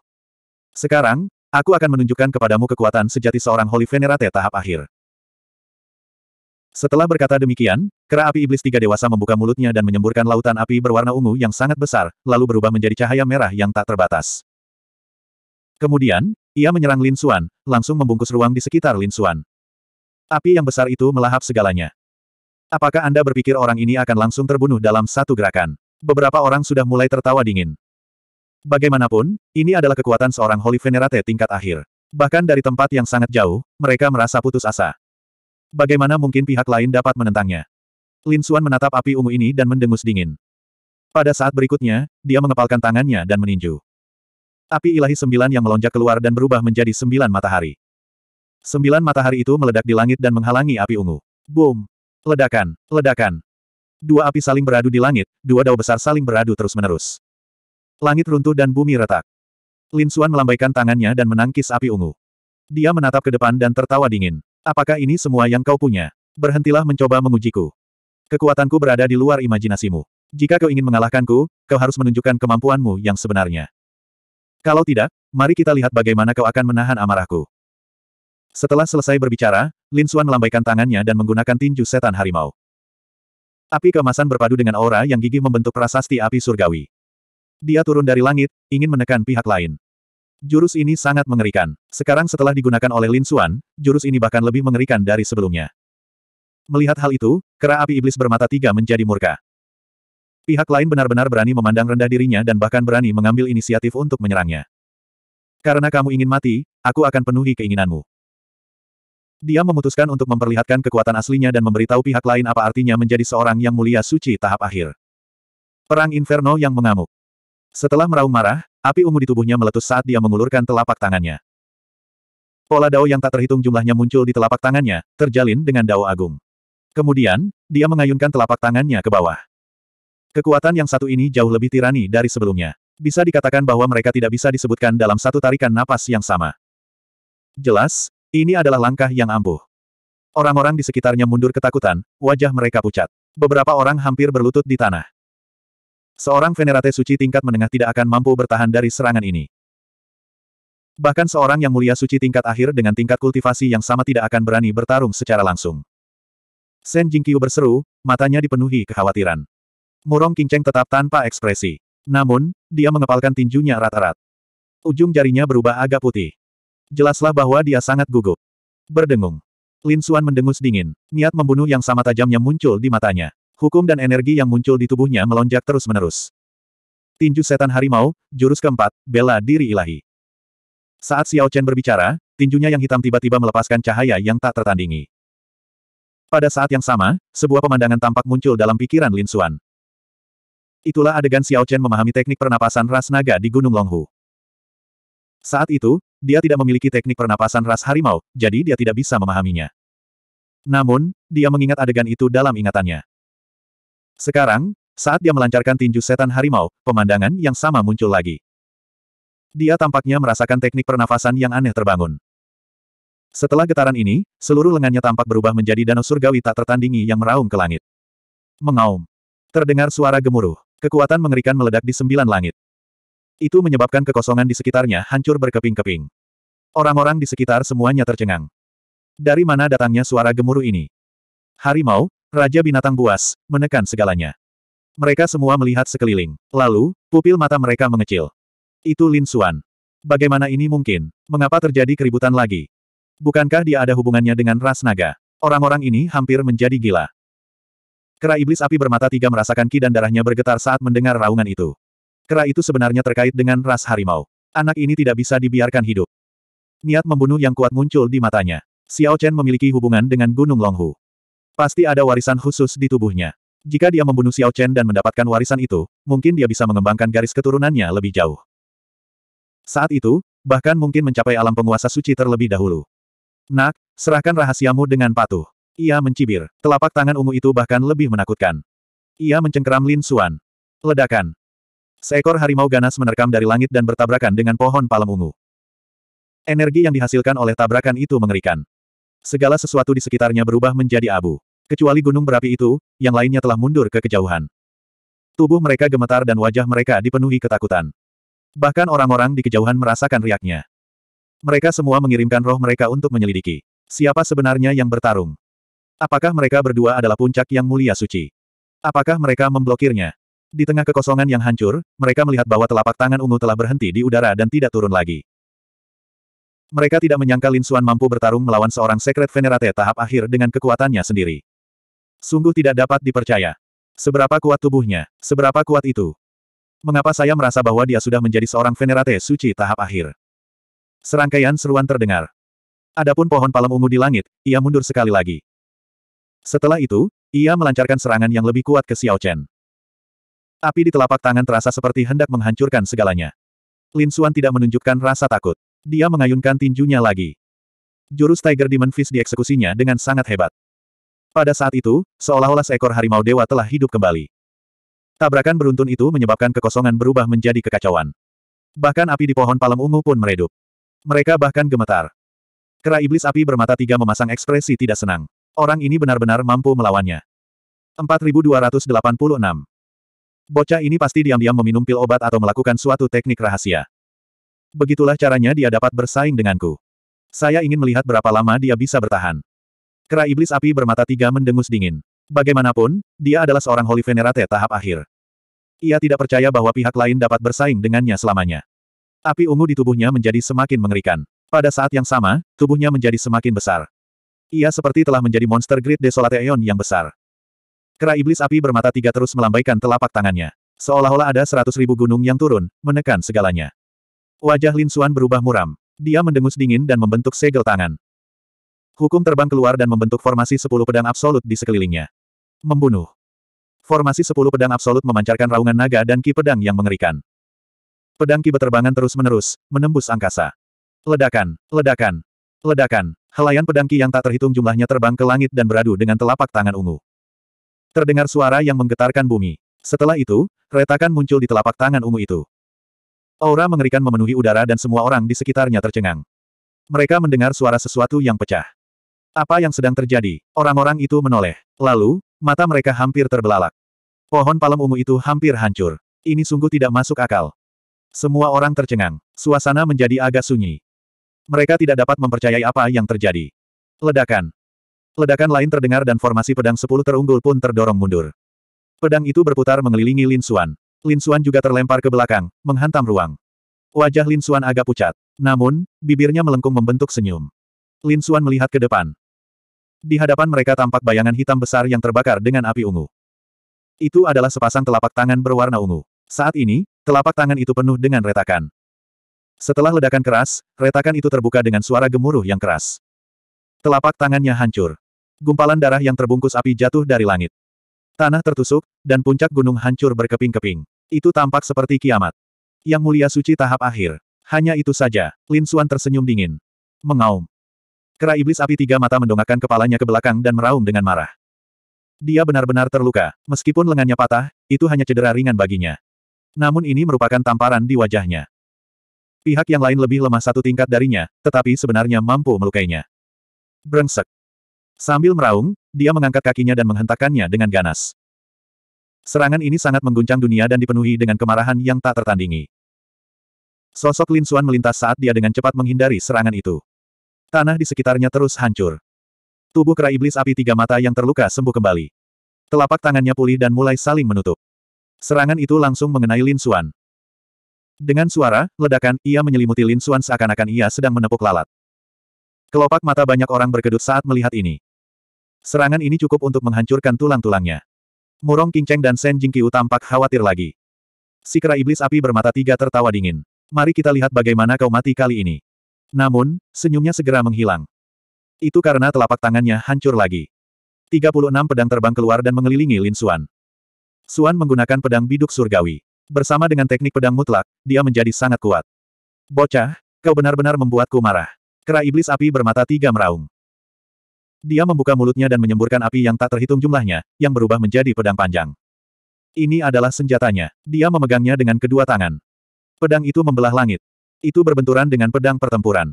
Speaker 1: Sekarang, aku akan menunjukkan kepadamu kekuatan sejati seorang Holy Venerate tahap akhir. Setelah berkata demikian, kera api iblis tiga dewasa membuka mulutnya dan menyemburkan lautan api berwarna ungu yang sangat besar, lalu berubah menjadi cahaya merah yang tak terbatas. Kemudian, ia menyerang Lin Xuan, langsung membungkus ruang di sekitar Lin Xuan. Api yang besar itu melahap segalanya. Apakah Anda berpikir orang ini akan langsung terbunuh dalam satu gerakan? Beberapa orang sudah mulai tertawa dingin. Bagaimanapun, ini adalah kekuatan seorang Holy Venerate tingkat akhir. Bahkan dari tempat yang sangat jauh, mereka merasa putus asa. Bagaimana mungkin pihak lain dapat menentangnya? Lin Xuan menatap api ungu ini dan mendengus dingin. Pada saat berikutnya, dia mengepalkan tangannya dan meninju. Api ilahi sembilan yang melonjak keluar dan berubah menjadi sembilan matahari. Sembilan matahari itu meledak di langit dan menghalangi api ungu. Boom! Ledakan! Ledakan! Dua api saling beradu di langit, dua dao besar saling beradu terus-menerus. Langit runtuh dan bumi retak. Lin Xuan melambaikan tangannya dan menangkis api ungu. Dia menatap ke depan dan tertawa dingin. Apakah ini semua yang kau punya? Berhentilah mencoba mengujiku. Kekuatanku berada di luar imajinasimu. Jika kau ingin mengalahkanku, kau harus menunjukkan kemampuanmu yang sebenarnya. Kalau tidak, mari kita lihat bagaimana kau akan menahan amarahku. Setelah selesai berbicara, Lin Xuan melambaikan tangannya dan menggunakan tinju setan harimau. Api kemasan berpadu dengan aura yang gigih membentuk prasasti api surgawi. Dia turun dari langit, ingin menekan pihak lain. Jurus ini sangat mengerikan. Sekarang setelah digunakan oleh Lin Xuan, jurus ini bahkan lebih mengerikan dari sebelumnya. Melihat hal itu, kera api iblis bermata tiga menjadi murka. Pihak lain benar-benar berani memandang rendah dirinya dan bahkan berani mengambil inisiatif untuk menyerangnya. Karena kamu ingin mati, aku akan penuhi keinginanmu. Dia memutuskan untuk memperlihatkan kekuatan aslinya dan memberitahu pihak lain apa artinya menjadi seorang yang mulia suci tahap akhir. Perang Inferno yang mengamuk. Setelah meraung marah, api ungu di tubuhnya meletus saat dia mengulurkan telapak tangannya. Pola dao yang tak terhitung jumlahnya muncul di telapak tangannya, terjalin dengan dao agung. Kemudian, dia mengayunkan telapak tangannya ke bawah. Kekuatan yang satu ini jauh lebih tirani dari sebelumnya. Bisa dikatakan bahwa mereka tidak bisa disebutkan dalam satu tarikan napas yang sama. Jelas, ini adalah langkah yang ampuh. Orang-orang di sekitarnya mundur ketakutan, wajah mereka pucat. Beberapa orang hampir berlutut di tanah. Seorang venerate suci tingkat menengah tidak akan mampu bertahan dari serangan ini. Bahkan seorang yang mulia suci tingkat akhir dengan tingkat kultivasi yang sama tidak akan berani bertarung secara langsung. Shen Jingqiu berseru, matanya dipenuhi kekhawatiran. Murong Qingcheng tetap tanpa ekspresi. Namun, dia mengepalkan tinjunya erat-erat. Ujung jarinya berubah agak putih. Jelaslah bahwa dia sangat gugup. Berdengung. Lin Xuan mendengus dingin. Niat membunuh yang sama tajamnya muncul di matanya. Hukum dan energi yang muncul di tubuhnya melonjak terus-menerus. Tinju setan harimau, jurus keempat, bela diri ilahi. Saat Xiao Chen berbicara, tinjunya yang hitam tiba-tiba melepaskan cahaya yang tak tertandingi. Pada saat yang sama, sebuah pemandangan tampak muncul dalam pikiran Lin Xuan. Itulah adegan Xiao Chen memahami teknik pernapasan ras naga di Gunung Longhu. Saat itu, dia tidak memiliki teknik pernapasan ras harimau, jadi dia tidak bisa memahaminya. Namun, dia mengingat adegan itu dalam ingatannya. Sekarang, saat dia melancarkan tinju setan harimau, pemandangan yang sama muncul lagi. Dia tampaknya merasakan teknik pernafasan yang aneh terbangun. Setelah getaran ini, seluruh lengannya tampak berubah menjadi danau surgawi tak tertandingi yang meraung ke langit. Mengaum. Terdengar suara gemuruh. Kekuatan mengerikan meledak di sembilan langit. Itu menyebabkan kekosongan di sekitarnya hancur berkeping-keping. Orang-orang di sekitar semuanya tercengang. Dari mana datangnya suara gemuruh ini? Harimau, Raja Binatang Buas, menekan segalanya. Mereka semua melihat sekeliling. Lalu, pupil mata mereka mengecil. Itu Lin Xuan. Bagaimana ini mungkin? Mengapa terjadi keributan lagi? Bukankah dia ada hubungannya dengan ras naga? Orang-orang ini hampir menjadi gila. Kera iblis api bermata tiga merasakan ki dan darahnya bergetar saat mendengar raungan itu. Kera itu sebenarnya terkait dengan ras harimau. Anak ini tidak bisa dibiarkan hidup. Niat membunuh yang kuat muncul di matanya. Xiao Chen memiliki hubungan dengan Gunung Longhu. Pasti ada warisan khusus di tubuhnya. Jika dia membunuh Xiao Chen dan mendapatkan warisan itu, mungkin dia bisa mengembangkan garis keturunannya lebih jauh. Saat itu, bahkan mungkin mencapai alam penguasa suci terlebih dahulu. Nak, serahkan rahasiamu dengan patuh. Ia mencibir. Telapak tangan ungu itu bahkan lebih menakutkan. Ia mencengkeram Lin Xuan. Ledakan. Seekor harimau ganas menerkam dari langit dan bertabrakan dengan pohon palem ungu. Energi yang dihasilkan oleh tabrakan itu mengerikan. Segala sesuatu di sekitarnya berubah menjadi abu. Kecuali gunung berapi itu, yang lainnya telah mundur ke kejauhan. Tubuh mereka gemetar dan wajah mereka dipenuhi ketakutan. Bahkan orang-orang di kejauhan merasakan riaknya. Mereka semua mengirimkan roh mereka untuk menyelidiki. Siapa sebenarnya yang bertarung? Apakah mereka berdua adalah puncak yang mulia suci? Apakah mereka memblokirnya? Di tengah kekosongan yang hancur, mereka melihat bahwa telapak tangan ungu telah berhenti di udara dan tidak turun lagi. Mereka tidak menyangka Lin Xuan mampu bertarung melawan seorang sekret venerate tahap akhir dengan kekuatannya sendiri. Sungguh tidak dapat dipercaya. Seberapa kuat tubuhnya, seberapa kuat itu. Mengapa saya merasa bahwa dia sudah menjadi seorang venerate suci tahap akhir? Serangkaian seruan terdengar. Adapun pohon palem ungu di langit, ia mundur sekali lagi. Setelah itu, ia melancarkan serangan yang lebih kuat ke Xiao Chen. Api di telapak tangan terasa seperti hendak menghancurkan segalanya. Lin Xuan tidak menunjukkan rasa takut. Dia mengayunkan tinjunya lagi. Jurus Tiger Demon Fist dieksekusinya dengan sangat hebat. Pada saat itu, seolah-olah seekor harimau dewa telah hidup kembali. Tabrakan beruntun itu menyebabkan kekosongan berubah menjadi kekacauan. Bahkan api di pohon palem ungu pun meredup. Mereka bahkan gemetar. Kera iblis api bermata tiga memasang ekspresi tidak senang. Orang ini benar-benar mampu melawannya. 4286 Bocah ini pasti diam-diam meminum pil obat atau melakukan suatu teknik rahasia. Begitulah caranya dia dapat bersaing denganku. Saya ingin melihat berapa lama dia bisa bertahan. Kera iblis api bermata tiga mendengus dingin. Bagaimanapun, dia adalah seorang Holy Venerate tahap akhir. Ia tidak percaya bahwa pihak lain dapat bersaing dengannya selamanya. Api ungu di tubuhnya menjadi semakin mengerikan. Pada saat yang sama, tubuhnya menjadi semakin besar. Ia seperti telah menjadi monster Great Desolate Aeon yang besar. Kera iblis api bermata tiga terus melambaikan telapak tangannya. Seolah-olah ada seratus ribu gunung yang turun, menekan segalanya. Wajah Lin Xuan berubah muram. Dia mendengus dingin dan membentuk segel tangan. Hukum terbang keluar dan membentuk formasi sepuluh pedang absolut di sekelilingnya. Membunuh. Formasi sepuluh pedang absolut memancarkan raungan naga dan ki pedang yang mengerikan. Pedang ki berterbangan terus-menerus, menembus angkasa. Ledakan, ledakan, ledakan. Helayan pedang ki yang tak terhitung jumlahnya terbang ke langit dan beradu dengan telapak tangan ungu. Terdengar suara yang menggetarkan bumi. Setelah itu, retakan muncul di telapak tangan ungu itu. Aura mengerikan memenuhi udara dan semua orang di sekitarnya tercengang. Mereka mendengar suara sesuatu yang pecah. Apa yang sedang terjadi? Orang-orang itu menoleh. Lalu, mata mereka hampir terbelalak. Pohon palem ungu itu hampir hancur. Ini sungguh tidak masuk akal. Semua orang tercengang. Suasana menjadi agak sunyi. Mereka tidak dapat mempercayai apa yang terjadi. Ledakan. Ledakan lain terdengar dan formasi pedang sepuluh terunggul pun terdorong mundur. Pedang itu berputar mengelilingi Lin Xuan. Lin Xuan juga terlempar ke belakang, menghantam ruang. Wajah Lin Xuan agak pucat. Namun, bibirnya melengkung membentuk senyum. Lin Xuan melihat ke depan. Di hadapan mereka tampak bayangan hitam besar yang terbakar dengan api ungu. Itu adalah sepasang telapak tangan berwarna ungu. Saat ini, telapak tangan itu penuh dengan retakan. Setelah ledakan keras, retakan itu terbuka dengan suara gemuruh yang keras. Telapak tangannya hancur. Gumpalan darah yang terbungkus api jatuh dari langit. Tanah tertusuk, dan puncak gunung hancur berkeping-keping. Itu tampak seperti kiamat. Yang mulia suci tahap akhir. Hanya itu saja, Lin Xuan tersenyum dingin. Mengaum. Kera iblis api tiga mata mendongakkan kepalanya ke belakang dan meraung dengan marah. Dia benar-benar terluka, meskipun lengannya patah, itu hanya cedera ringan baginya. Namun ini merupakan tamparan di wajahnya. Pihak yang lain lebih lemah satu tingkat darinya, tetapi sebenarnya mampu melukainya. Brengsek. Sambil meraung, dia mengangkat kakinya dan menghentakkannya dengan ganas. Serangan ini sangat mengguncang dunia dan dipenuhi dengan kemarahan yang tak tertandingi. Sosok Lin Suan melintas saat dia dengan cepat menghindari serangan itu. Tanah di sekitarnya terus hancur. Tubuh kera iblis api tiga mata yang terluka sembuh kembali. Telapak tangannya pulih dan mulai saling menutup. Serangan itu langsung mengenai Lin Suan. Dengan suara, ledakan, ia menyelimuti Lin Suan seakan-akan ia sedang menepuk lalat. Kelopak mata banyak orang berkedut saat melihat ini. Serangan ini cukup untuk menghancurkan tulang-tulangnya. Murong Kingcheng dan Sen Jingqiu tampak khawatir lagi. Si kera iblis api bermata tiga tertawa dingin. Mari kita lihat bagaimana kau mati kali ini. Namun, senyumnya segera menghilang. Itu karena telapak tangannya hancur lagi. 36 pedang terbang keluar dan mengelilingi Lin Xuan. Xuan menggunakan pedang biduk surgawi. Bersama dengan teknik pedang mutlak, dia menjadi sangat kuat. Bocah, kau benar-benar membuatku marah. Kera iblis api bermata tiga meraung. Dia membuka mulutnya dan menyemburkan api yang tak terhitung jumlahnya, yang berubah menjadi pedang panjang. Ini adalah senjatanya. Dia memegangnya dengan kedua tangan. Pedang itu membelah langit. Itu berbenturan dengan pedang pertempuran.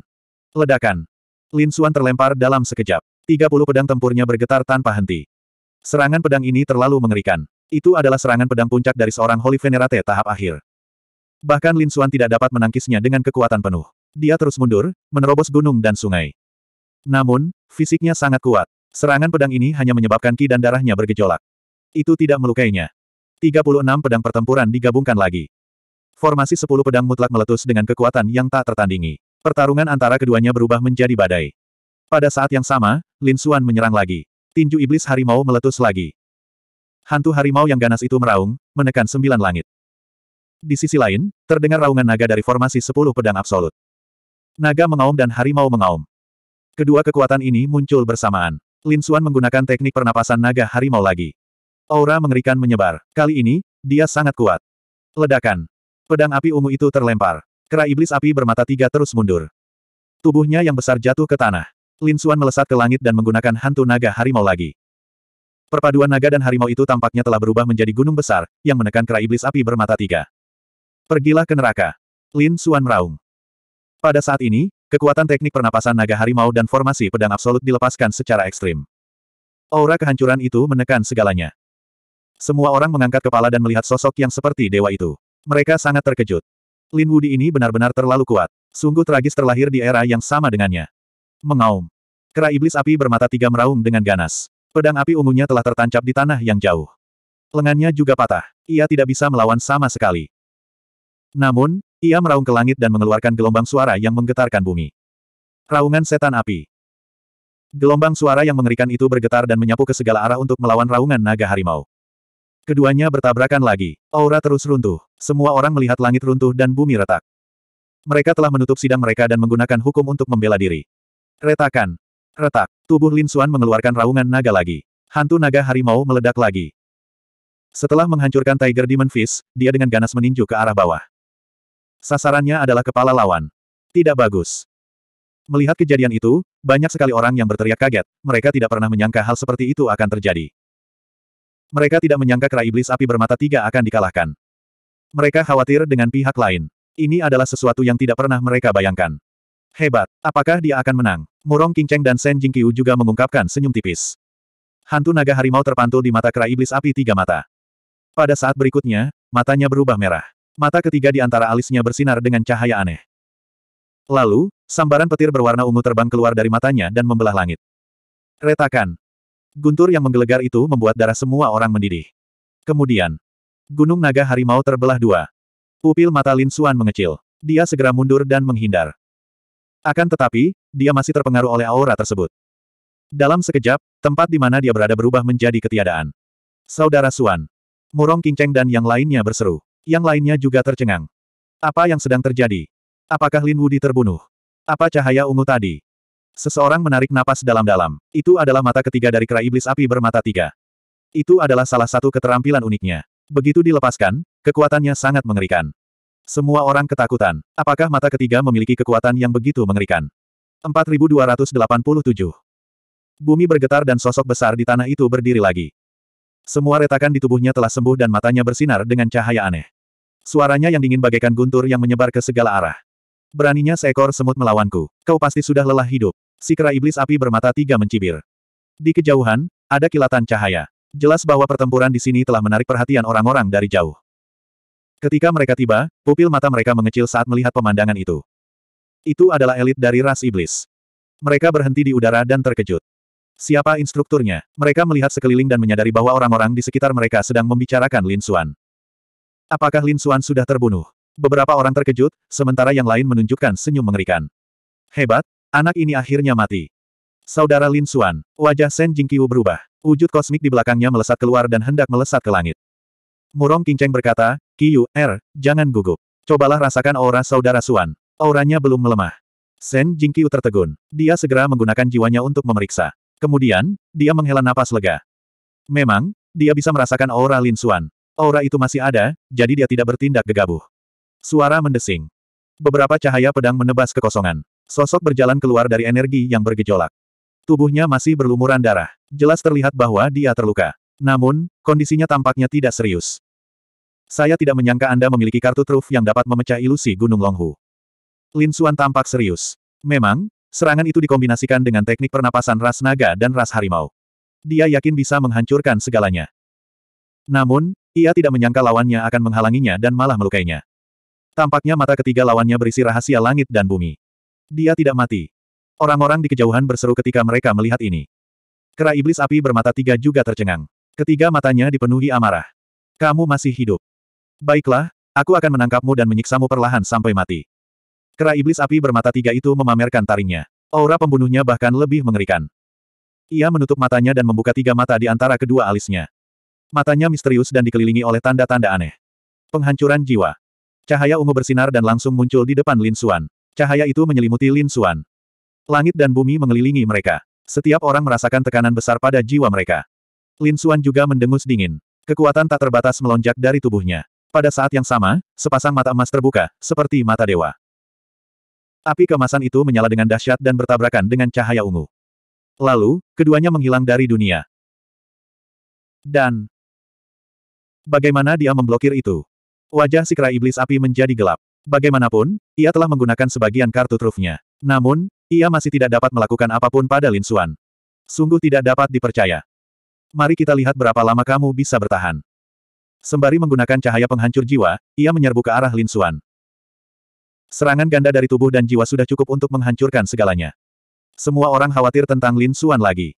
Speaker 1: Ledakan. Lin Xuan terlempar dalam sekejap. 30 pedang tempurnya bergetar tanpa henti. Serangan pedang ini terlalu mengerikan. Itu adalah serangan pedang puncak dari seorang Holy Venerate tahap akhir. Bahkan Lin Xuan tidak dapat menangkisnya dengan kekuatan penuh. Dia terus mundur, menerobos gunung dan sungai. Namun, fisiknya sangat kuat. Serangan pedang ini hanya menyebabkan ki dan darahnya bergejolak. Itu tidak melukainya. 36 pedang pertempuran digabungkan lagi. Formasi 10 pedang mutlak meletus dengan kekuatan yang tak tertandingi. Pertarungan antara keduanya berubah menjadi badai. Pada saat yang sama, Lin Xuan menyerang lagi. Tinju iblis harimau meletus lagi. Hantu harimau yang ganas itu meraung, menekan sembilan langit. Di sisi lain, terdengar raungan naga dari formasi 10 pedang absolut. Naga mengaum dan harimau mengaum. Kedua kekuatan ini muncul bersamaan. Lin Xuan menggunakan teknik pernapasan naga harimau lagi. Aura mengerikan menyebar. Kali ini, dia sangat kuat. Ledakan. Pedang api ungu itu terlempar. Kera iblis api bermata tiga terus mundur. Tubuhnya yang besar jatuh ke tanah. Lin Xuan melesat ke langit dan menggunakan hantu naga harimau lagi. Perpaduan naga dan harimau itu tampaknya telah berubah menjadi gunung besar, yang menekan kera iblis api bermata tiga. Pergilah ke neraka. Lin Xuan meraung. Pada saat ini, Kekuatan teknik pernapasan naga harimau dan formasi pedang absolut dilepaskan secara ekstrim. Aura kehancuran itu menekan segalanya. Semua orang mengangkat kepala dan melihat sosok yang seperti dewa itu. Mereka sangat terkejut. Lin Wudi ini benar-benar terlalu kuat. Sungguh tragis terlahir di era yang sama dengannya. Mengaum. Kera iblis api bermata tiga meraung dengan ganas. Pedang api ungunya telah tertancap di tanah yang jauh. Lengannya juga patah. Ia tidak bisa melawan sama sekali. Namun, ia meraung ke langit dan mengeluarkan gelombang suara yang menggetarkan bumi. Raungan setan api. Gelombang suara yang mengerikan itu bergetar dan menyapu ke segala arah untuk melawan raungan naga harimau. Keduanya bertabrakan lagi. Aura terus runtuh. Semua orang melihat langit runtuh dan bumi retak. Mereka telah menutup sidang mereka dan menggunakan hukum untuk membela diri. Retakan. Retak. Tubuh Lin Suan mengeluarkan raungan naga lagi. Hantu naga harimau meledak lagi. Setelah menghancurkan Tiger Demon Fish, dia dengan ganas meninju ke arah bawah. Sasarannya adalah kepala lawan. Tidak bagus. Melihat kejadian itu, banyak sekali orang yang berteriak kaget, mereka tidak pernah menyangka hal seperti itu akan terjadi. Mereka tidak menyangka kera iblis api bermata tiga akan dikalahkan. Mereka khawatir dengan pihak lain. Ini adalah sesuatu yang tidak pernah mereka bayangkan. Hebat, apakah dia akan menang? Murong Cheng dan Shen Jingqiu juga mengungkapkan senyum tipis. Hantu naga harimau terpantul di mata kera iblis api tiga mata. Pada saat berikutnya, matanya berubah merah. Mata ketiga di antara alisnya bersinar dengan cahaya aneh. Lalu, sambaran petir berwarna ungu terbang keluar dari matanya dan membelah langit. Retakan. Guntur yang menggelegar itu membuat darah semua orang mendidih. Kemudian, gunung naga harimau terbelah dua. Pupil mata Lin Suan mengecil. Dia segera mundur dan menghindar. Akan tetapi, dia masih terpengaruh oleh aura tersebut. Dalam sekejap, tempat di mana dia berada berubah menjadi ketiadaan. Saudara Suan, Murong Kinceng dan yang lainnya berseru. Yang lainnya juga tercengang. Apa yang sedang terjadi? Apakah Lin Wudi terbunuh? Apa cahaya ungu tadi? Seseorang menarik napas dalam-dalam. Itu adalah mata ketiga dari kera iblis api bermata tiga. Itu adalah salah satu keterampilan uniknya. Begitu dilepaskan, kekuatannya sangat mengerikan. Semua orang ketakutan. Apakah mata ketiga memiliki kekuatan yang begitu mengerikan? 4287. Bumi bergetar dan sosok besar di tanah itu berdiri lagi. Semua retakan di tubuhnya telah sembuh dan matanya bersinar dengan cahaya aneh. Suaranya yang dingin bagaikan guntur yang menyebar ke segala arah. Beraninya seekor semut melawanku. Kau pasti sudah lelah hidup. Si kera iblis api bermata tiga mencibir. Di kejauhan, ada kilatan cahaya. Jelas bahwa pertempuran di sini telah menarik perhatian orang-orang dari jauh. Ketika mereka tiba, pupil mata mereka mengecil saat melihat pemandangan itu. Itu adalah elit dari ras iblis. Mereka berhenti di udara dan terkejut. Siapa instrukturnya? Mereka melihat sekeliling dan menyadari bahwa orang-orang di sekitar mereka sedang membicarakan Lin Xuan. Apakah Lin Xuan sudah terbunuh? Beberapa orang terkejut, sementara yang lain menunjukkan senyum mengerikan. Hebat, anak ini akhirnya mati. Saudara Lin Xuan, wajah Shen Jingqiu berubah. Wujud kosmik di belakangnya melesat keluar dan hendak melesat ke langit. Murong Kinceng berkata, Qiu, Er, jangan gugup. Cobalah rasakan aura saudara Xuan. Auranya belum melemah. Shen Jingqiu tertegun. Dia segera menggunakan jiwanya untuk memeriksa. Kemudian, dia menghela napas lega. Memang, dia bisa merasakan aura Lin Xuan. Aura itu masih ada, jadi dia tidak bertindak gegabah. Suara mendesing. Beberapa cahaya pedang menebas kekosongan. Sosok berjalan keluar dari energi yang bergejolak. Tubuhnya masih berlumuran darah. Jelas terlihat bahwa dia terluka. Namun, kondisinya tampaknya tidak serius. Saya tidak menyangka Anda memiliki kartu truf yang dapat memecah ilusi Gunung Longhu. Lin Suan tampak serius. Memang, serangan itu dikombinasikan dengan teknik pernapasan ras naga dan ras harimau. Dia yakin bisa menghancurkan segalanya. Namun, ia tidak menyangka lawannya akan menghalanginya dan malah melukainya. Tampaknya mata ketiga lawannya berisi rahasia langit dan bumi. Dia tidak mati. Orang-orang di kejauhan berseru ketika mereka melihat ini. Kera iblis api bermata tiga juga tercengang. Ketiga matanya dipenuhi amarah. Kamu masih hidup. Baiklah, aku akan menangkapmu dan menyiksamu perlahan sampai mati. Kera iblis api bermata tiga itu memamerkan taringnya. Aura pembunuhnya bahkan lebih mengerikan. Ia menutup matanya dan membuka tiga mata di antara kedua alisnya. Matanya misterius dan dikelilingi oleh tanda-tanda aneh. Penghancuran jiwa. Cahaya ungu bersinar dan langsung muncul di depan Lin Xuan. Cahaya itu menyelimuti Lin Xuan. Langit dan bumi mengelilingi mereka. Setiap orang merasakan tekanan besar pada jiwa mereka. Lin Xuan juga mendengus dingin. Kekuatan tak terbatas melonjak dari tubuhnya. Pada saat yang sama, sepasang mata emas terbuka, seperti mata dewa. Api kemasan itu menyala dengan dahsyat dan bertabrakan dengan cahaya ungu. Lalu, keduanya menghilang dari dunia. Dan, Bagaimana dia memblokir itu? Wajah si kera iblis api menjadi gelap. Bagaimanapun, ia telah menggunakan sebagian kartu trufnya. Namun, ia masih tidak dapat melakukan apapun pada Lin Xuan. Sungguh tidak dapat dipercaya. Mari kita lihat berapa lama kamu bisa bertahan. Sembari menggunakan cahaya penghancur jiwa, ia menyerbu ke arah Lin Xuan. Serangan ganda dari tubuh dan jiwa sudah cukup untuk menghancurkan segalanya. Semua orang khawatir tentang Lin Xuan lagi.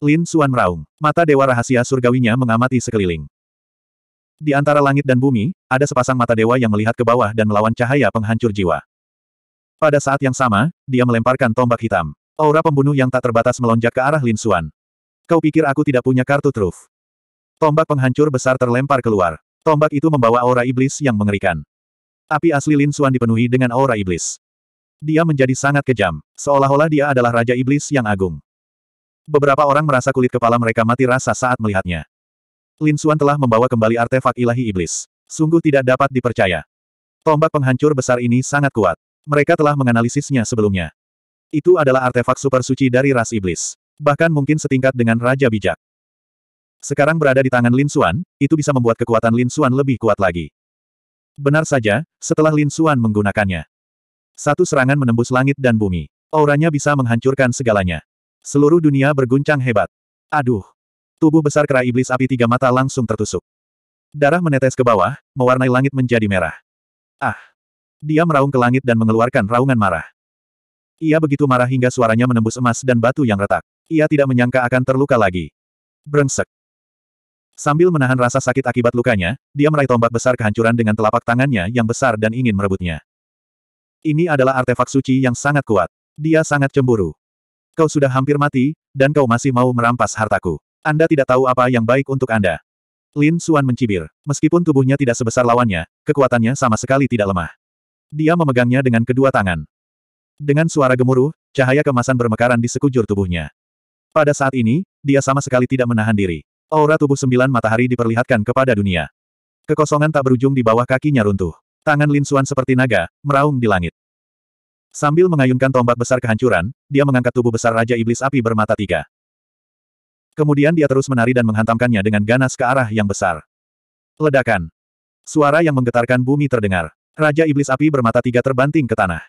Speaker 1: Lin Xuan meraung. Mata Dewa Rahasia Surgawinya mengamati sekeliling. Di antara langit dan bumi, ada sepasang mata dewa yang melihat ke bawah dan melawan cahaya penghancur jiwa. Pada saat yang sama, dia melemparkan tombak hitam. Aura pembunuh yang tak terbatas melonjak ke arah Lin Xuan. Kau pikir aku tidak punya kartu truf? Tombak penghancur besar terlempar keluar. Tombak itu membawa aura iblis yang mengerikan. Api asli Lin Xuan dipenuhi dengan aura iblis. Dia menjadi sangat kejam, seolah-olah dia adalah raja iblis yang agung. Beberapa orang merasa kulit kepala mereka mati rasa saat melihatnya. Lin Xuan telah membawa kembali artefak ilahi iblis. Sungguh tidak dapat dipercaya. Tombak penghancur besar ini sangat kuat. Mereka telah menganalisisnya sebelumnya. Itu adalah artefak super suci dari ras iblis. Bahkan mungkin setingkat dengan Raja Bijak. Sekarang berada di tangan Lin Xuan, itu bisa membuat kekuatan Lin Xuan lebih kuat lagi. Benar saja, setelah Lin Xuan menggunakannya. Satu serangan menembus langit dan bumi. Auranya bisa menghancurkan segalanya. Seluruh dunia berguncang hebat. Aduh, Tubuh besar kera iblis api tiga mata langsung tertusuk. Darah menetes ke bawah, mewarnai langit menjadi merah. Ah! Dia meraung ke langit dan mengeluarkan raungan marah. Ia begitu marah hingga suaranya menembus emas dan batu yang retak. Ia tidak menyangka akan terluka lagi. Brengsek! Sambil menahan rasa sakit akibat lukanya, dia meraih tombak besar kehancuran dengan telapak tangannya yang besar dan ingin merebutnya. Ini adalah artefak suci yang sangat kuat. Dia sangat cemburu. Kau sudah hampir mati, dan kau masih mau merampas hartaku. Anda tidak tahu apa yang baik untuk Anda. Lin Suan mencibir. Meskipun tubuhnya tidak sebesar lawannya, kekuatannya sama sekali tidak lemah. Dia memegangnya dengan kedua tangan. Dengan suara gemuruh, cahaya kemasan bermekaran di sekujur tubuhnya. Pada saat ini, dia sama sekali tidak menahan diri. Aura tubuh sembilan matahari diperlihatkan kepada dunia. Kekosongan tak berujung di bawah kakinya runtuh. Tangan Lin Suan seperti naga, meraung di langit. Sambil mengayunkan tombak besar kehancuran, dia mengangkat tubuh besar Raja Iblis Api bermata tiga. Kemudian dia terus menari dan menghantamkannya dengan ganas ke arah yang besar. Ledakan. Suara yang menggetarkan bumi terdengar. Raja Iblis Api bermata tiga terbanting ke tanah.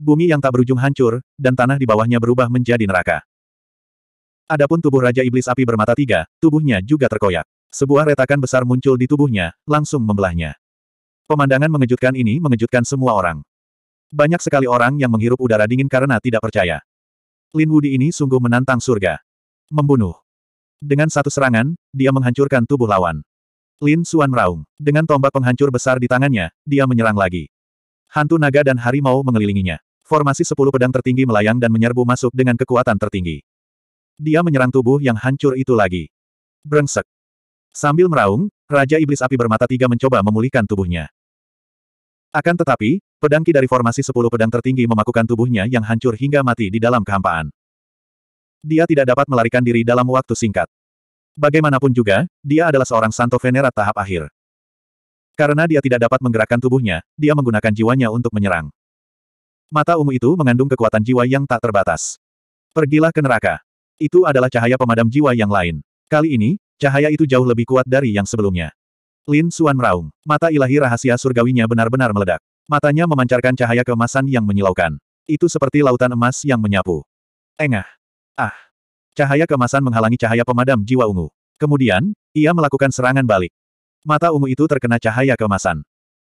Speaker 1: Bumi yang tak berujung hancur, dan tanah di bawahnya berubah menjadi neraka. Adapun tubuh Raja Iblis Api bermata tiga, tubuhnya juga terkoyak. Sebuah retakan besar muncul di tubuhnya, langsung membelahnya. Pemandangan mengejutkan ini mengejutkan semua orang. Banyak sekali orang yang menghirup udara dingin karena tidak percaya. Lin Wudi ini sungguh menantang surga. Membunuh. Dengan satu serangan, dia menghancurkan tubuh lawan. Lin Xuan meraung. Dengan tombak penghancur besar di tangannya, dia menyerang lagi. Hantu naga dan harimau mengelilinginya. Formasi sepuluh pedang tertinggi melayang dan menyerbu masuk dengan kekuatan tertinggi. Dia menyerang tubuh yang hancur itu lagi. Brengsek. Sambil meraung, Raja Iblis Api Bermata Tiga mencoba memulihkan tubuhnya. Akan tetapi, pedangki dari formasi sepuluh pedang tertinggi memakukan tubuhnya yang hancur hingga mati di dalam kehampaan. Dia tidak dapat melarikan diri dalam waktu singkat. Bagaimanapun juga, dia adalah seorang Santo Venera tahap akhir. Karena dia tidak dapat menggerakkan tubuhnya, dia menggunakan jiwanya untuk menyerang. Mata ungu itu mengandung kekuatan jiwa yang tak terbatas. Pergilah ke neraka. Itu adalah cahaya pemadam jiwa yang lain. Kali ini, cahaya itu jauh lebih kuat dari yang sebelumnya. Lin Suan meraung. Mata ilahi rahasia surgawinya benar-benar meledak. Matanya memancarkan cahaya keemasan yang menyilaukan. Itu seperti lautan emas yang menyapu. Engah. Ah! Cahaya kemasan menghalangi cahaya pemadam jiwa ungu. Kemudian, ia melakukan serangan balik. Mata ungu itu terkena cahaya kemasan.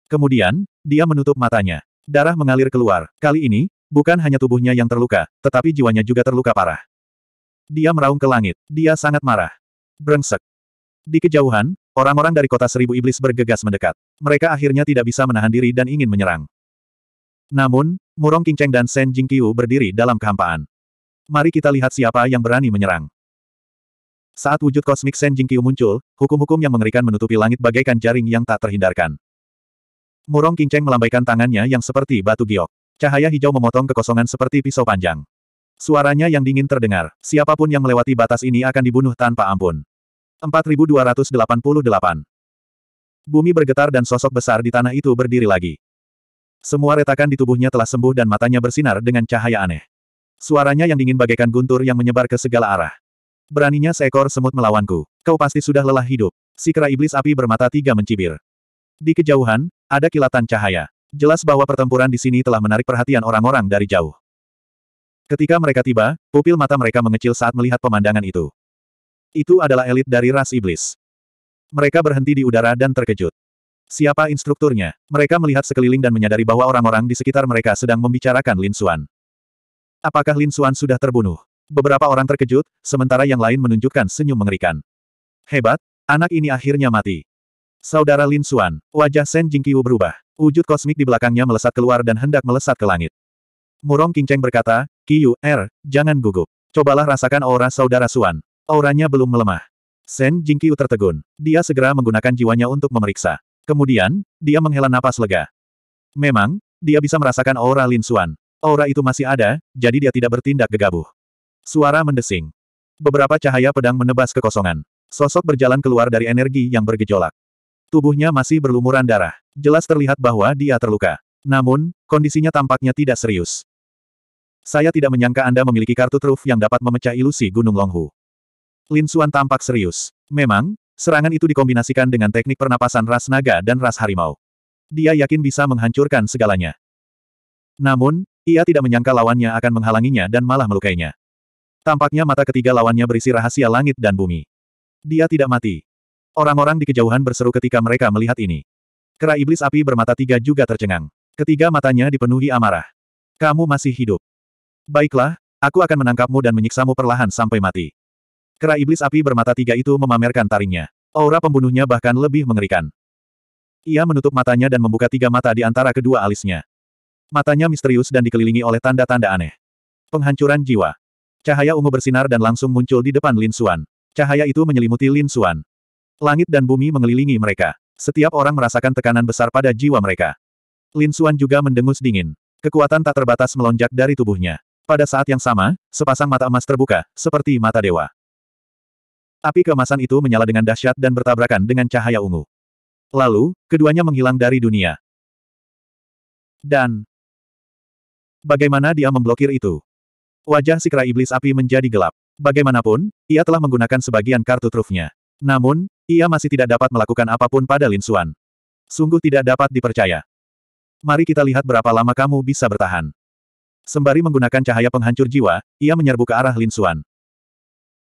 Speaker 1: Kemudian, dia menutup matanya. Darah mengalir keluar. Kali ini, bukan hanya tubuhnya yang terluka, tetapi jiwanya juga terluka parah. Dia meraung ke langit. Dia sangat marah. Brengsek. Di kejauhan, orang-orang dari kota seribu iblis bergegas mendekat. Mereka akhirnya tidak bisa menahan diri dan ingin menyerang. Namun, Murong Qingcheng dan Shen Jingqiu berdiri dalam kehampaan. Mari kita lihat siapa yang berani menyerang. Saat wujud kosmik Sen Jingqiu muncul, hukum-hukum yang mengerikan menutupi langit bagaikan jaring yang tak terhindarkan. Murong Kinceng melambaikan tangannya yang seperti batu giok. Cahaya hijau memotong kekosongan seperti pisau panjang. Suaranya yang dingin terdengar, siapapun yang melewati batas ini akan dibunuh tanpa ampun. 4288 Bumi bergetar dan sosok besar di tanah itu berdiri lagi. Semua retakan di tubuhnya telah sembuh dan matanya bersinar dengan cahaya aneh. Suaranya yang dingin bagaikan guntur yang menyebar ke segala arah. Beraninya seekor semut melawanku. Kau pasti sudah lelah hidup. Si kera iblis api bermata tiga mencibir. Di kejauhan, ada kilatan cahaya. Jelas bahwa pertempuran di sini telah menarik perhatian orang-orang dari jauh. Ketika mereka tiba, pupil mata mereka mengecil saat melihat pemandangan itu. Itu adalah elit dari ras iblis. Mereka berhenti di udara dan terkejut. Siapa instrukturnya? Mereka melihat sekeliling dan menyadari bahwa orang-orang di sekitar mereka sedang membicarakan Lin Suan. Apakah Lin Xuan sudah terbunuh? Beberapa orang terkejut, sementara yang lain menunjukkan senyum mengerikan. Hebat, anak ini akhirnya mati. Saudara Lin Xuan, wajah Shen Jingqiu berubah. Wujud kosmik di belakangnya melesat keluar dan hendak melesat ke langit. Murong Qingcheng berkata, Qiu, Er, jangan gugup. Cobalah rasakan aura saudara Xuan. Auranya belum melemah. Shen Jingqiu tertegun. Dia segera menggunakan jiwanya untuk memeriksa. Kemudian, dia menghela napas lega. Memang, dia bisa merasakan aura Lin Xuan. Aura itu masih ada, jadi dia tidak bertindak gegabah. Suara mendesing. Beberapa cahaya pedang menebas kekosongan. Sosok berjalan keluar dari energi yang bergejolak. Tubuhnya masih berlumuran darah. Jelas terlihat bahwa dia terluka. Namun, kondisinya tampaknya tidak serius. Saya tidak menyangka Anda memiliki kartu truf yang dapat memecah ilusi Gunung Longhu. Lin Suan tampak serius. Memang, serangan itu dikombinasikan dengan teknik pernapasan ras naga dan ras harimau. Dia yakin bisa menghancurkan segalanya. Namun, ia tidak menyangka lawannya akan menghalanginya dan malah melukainya. Tampaknya mata ketiga lawannya berisi rahasia langit dan bumi. Dia tidak mati. Orang-orang di kejauhan berseru ketika mereka melihat ini. Kera iblis api bermata tiga juga tercengang. Ketiga matanya dipenuhi amarah. Kamu masih hidup. Baiklah, aku akan menangkapmu dan menyiksamu perlahan sampai mati. Kera iblis api bermata tiga itu memamerkan taringnya. Aura pembunuhnya bahkan lebih mengerikan. Ia menutup matanya dan membuka tiga mata di antara kedua alisnya. Matanya misterius dan dikelilingi oleh tanda-tanda aneh. Penghancuran jiwa. Cahaya ungu bersinar dan langsung muncul di depan Lin Xuan. Cahaya itu menyelimuti Lin Xuan. Langit dan bumi mengelilingi mereka. Setiap orang merasakan tekanan besar pada jiwa mereka. Lin Xuan juga mendengus dingin. Kekuatan tak terbatas melonjak dari tubuhnya. Pada saat yang sama, sepasang mata emas terbuka, seperti mata dewa. Api kemasan itu menyala dengan dahsyat dan bertabrakan dengan cahaya ungu. Lalu, keduanya menghilang dari dunia. Dan, Bagaimana dia memblokir itu? Wajah si kera iblis api menjadi gelap. Bagaimanapun, ia telah menggunakan sebagian kartu trufnya. Namun, ia masih tidak dapat melakukan apapun pada Lin Xuan. Sungguh tidak dapat dipercaya. Mari kita lihat berapa lama kamu bisa bertahan. Sembari menggunakan cahaya penghancur jiwa, ia menyerbu ke arah Lin Xuan.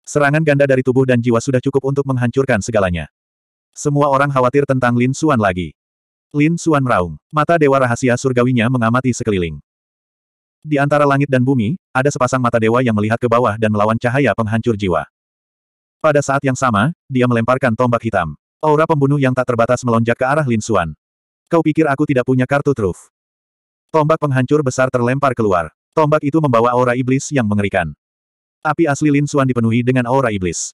Speaker 1: Serangan ganda dari tubuh dan jiwa sudah cukup untuk menghancurkan segalanya. Semua orang khawatir tentang Lin Xuan lagi. Lin Xuan meraung. Mata Dewa Rahasia Surgawinya mengamati sekeliling. Di antara langit dan bumi, ada sepasang mata dewa yang melihat ke bawah dan melawan cahaya penghancur jiwa. Pada saat yang sama, dia melemparkan tombak hitam. Aura pembunuh yang tak terbatas melonjak ke arah Lin Xuan. Kau pikir aku tidak punya kartu truf? Tombak penghancur besar terlempar keluar. Tombak itu membawa aura iblis yang mengerikan. Api asli Lin Xuan dipenuhi dengan aura iblis.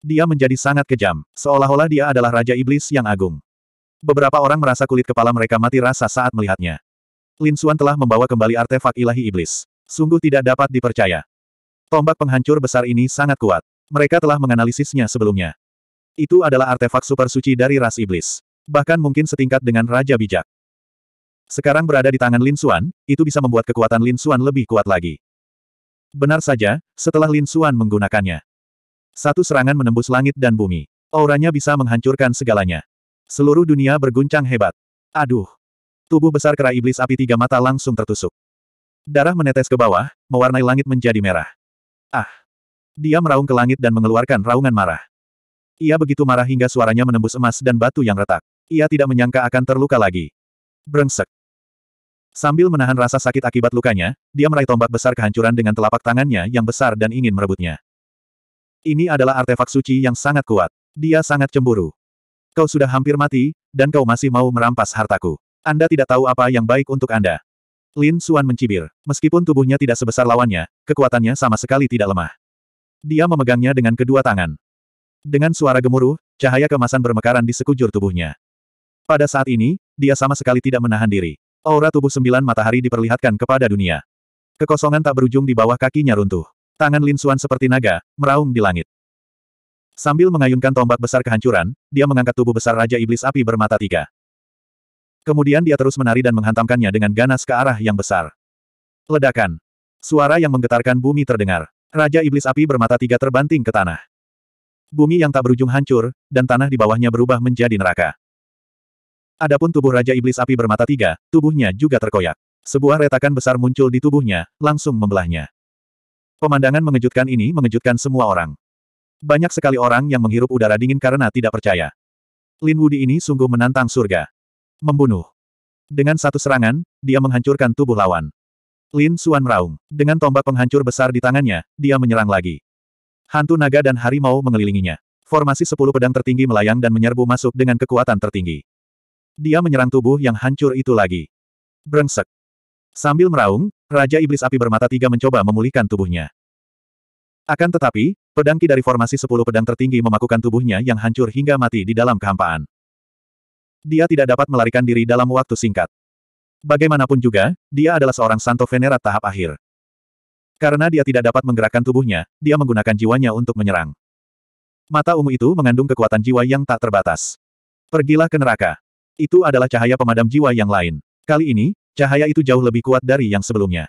Speaker 1: Dia menjadi sangat kejam, seolah-olah dia adalah raja iblis yang agung. Beberapa orang merasa kulit kepala mereka mati rasa saat melihatnya. Lin Suan telah membawa kembali artefak ilahi iblis. Sungguh tidak dapat dipercaya. Tombak penghancur besar ini sangat kuat. Mereka telah menganalisisnya sebelumnya. Itu adalah artefak super suci dari ras iblis. Bahkan mungkin setingkat dengan Raja Bijak. Sekarang berada di tangan Lin Suan, itu bisa membuat kekuatan Lin Suan lebih kuat lagi. Benar saja, setelah Lin Suan menggunakannya. Satu serangan menembus langit dan bumi. Auranya bisa menghancurkan segalanya. Seluruh dunia berguncang hebat. Aduh, Tubuh besar kera iblis api tiga mata langsung tertusuk. Darah menetes ke bawah, mewarnai langit menjadi merah. Ah! Dia meraung ke langit dan mengeluarkan raungan marah. Ia begitu marah hingga suaranya menembus emas dan batu yang retak. Ia tidak menyangka akan terluka lagi. Brengsek. Sambil menahan rasa sakit akibat lukanya, dia meraih tombak besar kehancuran dengan telapak tangannya yang besar dan ingin merebutnya. Ini adalah artefak suci yang sangat kuat. Dia sangat cemburu. Kau sudah hampir mati, dan kau masih mau merampas hartaku. Anda tidak tahu apa yang baik untuk Anda. Lin Suan mencibir. Meskipun tubuhnya tidak sebesar lawannya, kekuatannya sama sekali tidak lemah. Dia memegangnya dengan kedua tangan. Dengan suara gemuruh, cahaya kemasan bermekaran di sekujur tubuhnya. Pada saat ini, dia sama sekali tidak menahan diri. Aura tubuh sembilan matahari diperlihatkan kepada dunia. Kekosongan tak berujung di bawah kakinya runtuh. Tangan Lin Suan seperti naga, meraung di langit. Sambil mengayunkan tombak besar kehancuran, dia mengangkat tubuh besar Raja Iblis Api bermata tiga. Kemudian dia terus menari dan menghantamkannya dengan ganas ke arah yang besar. Ledakan. Suara yang menggetarkan bumi terdengar. Raja Iblis Api bermata tiga terbanting ke tanah. Bumi yang tak berujung hancur, dan tanah di bawahnya berubah menjadi neraka. Adapun tubuh Raja Iblis Api bermata tiga, tubuhnya juga terkoyak. Sebuah retakan besar muncul di tubuhnya, langsung membelahnya. Pemandangan mengejutkan ini mengejutkan semua orang. Banyak sekali orang yang menghirup udara dingin karena tidak percaya. Lin Wudi ini sungguh menantang surga. Membunuh. Dengan satu serangan, dia menghancurkan tubuh lawan. Lin Suan meraung. Dengan tombak penghancur besar di tangannya, dia menyerang lagi. Hantu naga dan harimau mengelilinginya. Formasi sepuluh pedang tertinggi melayang dan menyerbu masuk dengan kekuatan tertinggi. Dia menyerang tubuh yang hancur itu lagi. Brengsek. Sambil meraung, Raja Iblis Api Bermata Tiga mencoba memulihkan tubuhnya. Akan tetapi, pedang ki dari formasi sepuluh pedang tertinggi memakukan tubuhnya yang hancur hingga mati di dalam kehampaan. Dia tidak dapat melarikan diri dalam waktu singkat. Bagaimanapun juga, dia adalah seorang Santo Venera tahap akhir. Karena dia tidak dapat menggerakkan tubuhnya, dia menggunakan jiwanya untuk menyerang. Mata ungu itu mengandung kekuatan jiwa yang tak terbatas. Pergilah ke neraka. Itu adalah cahaya pemadam jiwa yang lain. Kali ini, cahaya itu jauh lebih kuat dari yang sebelumnya.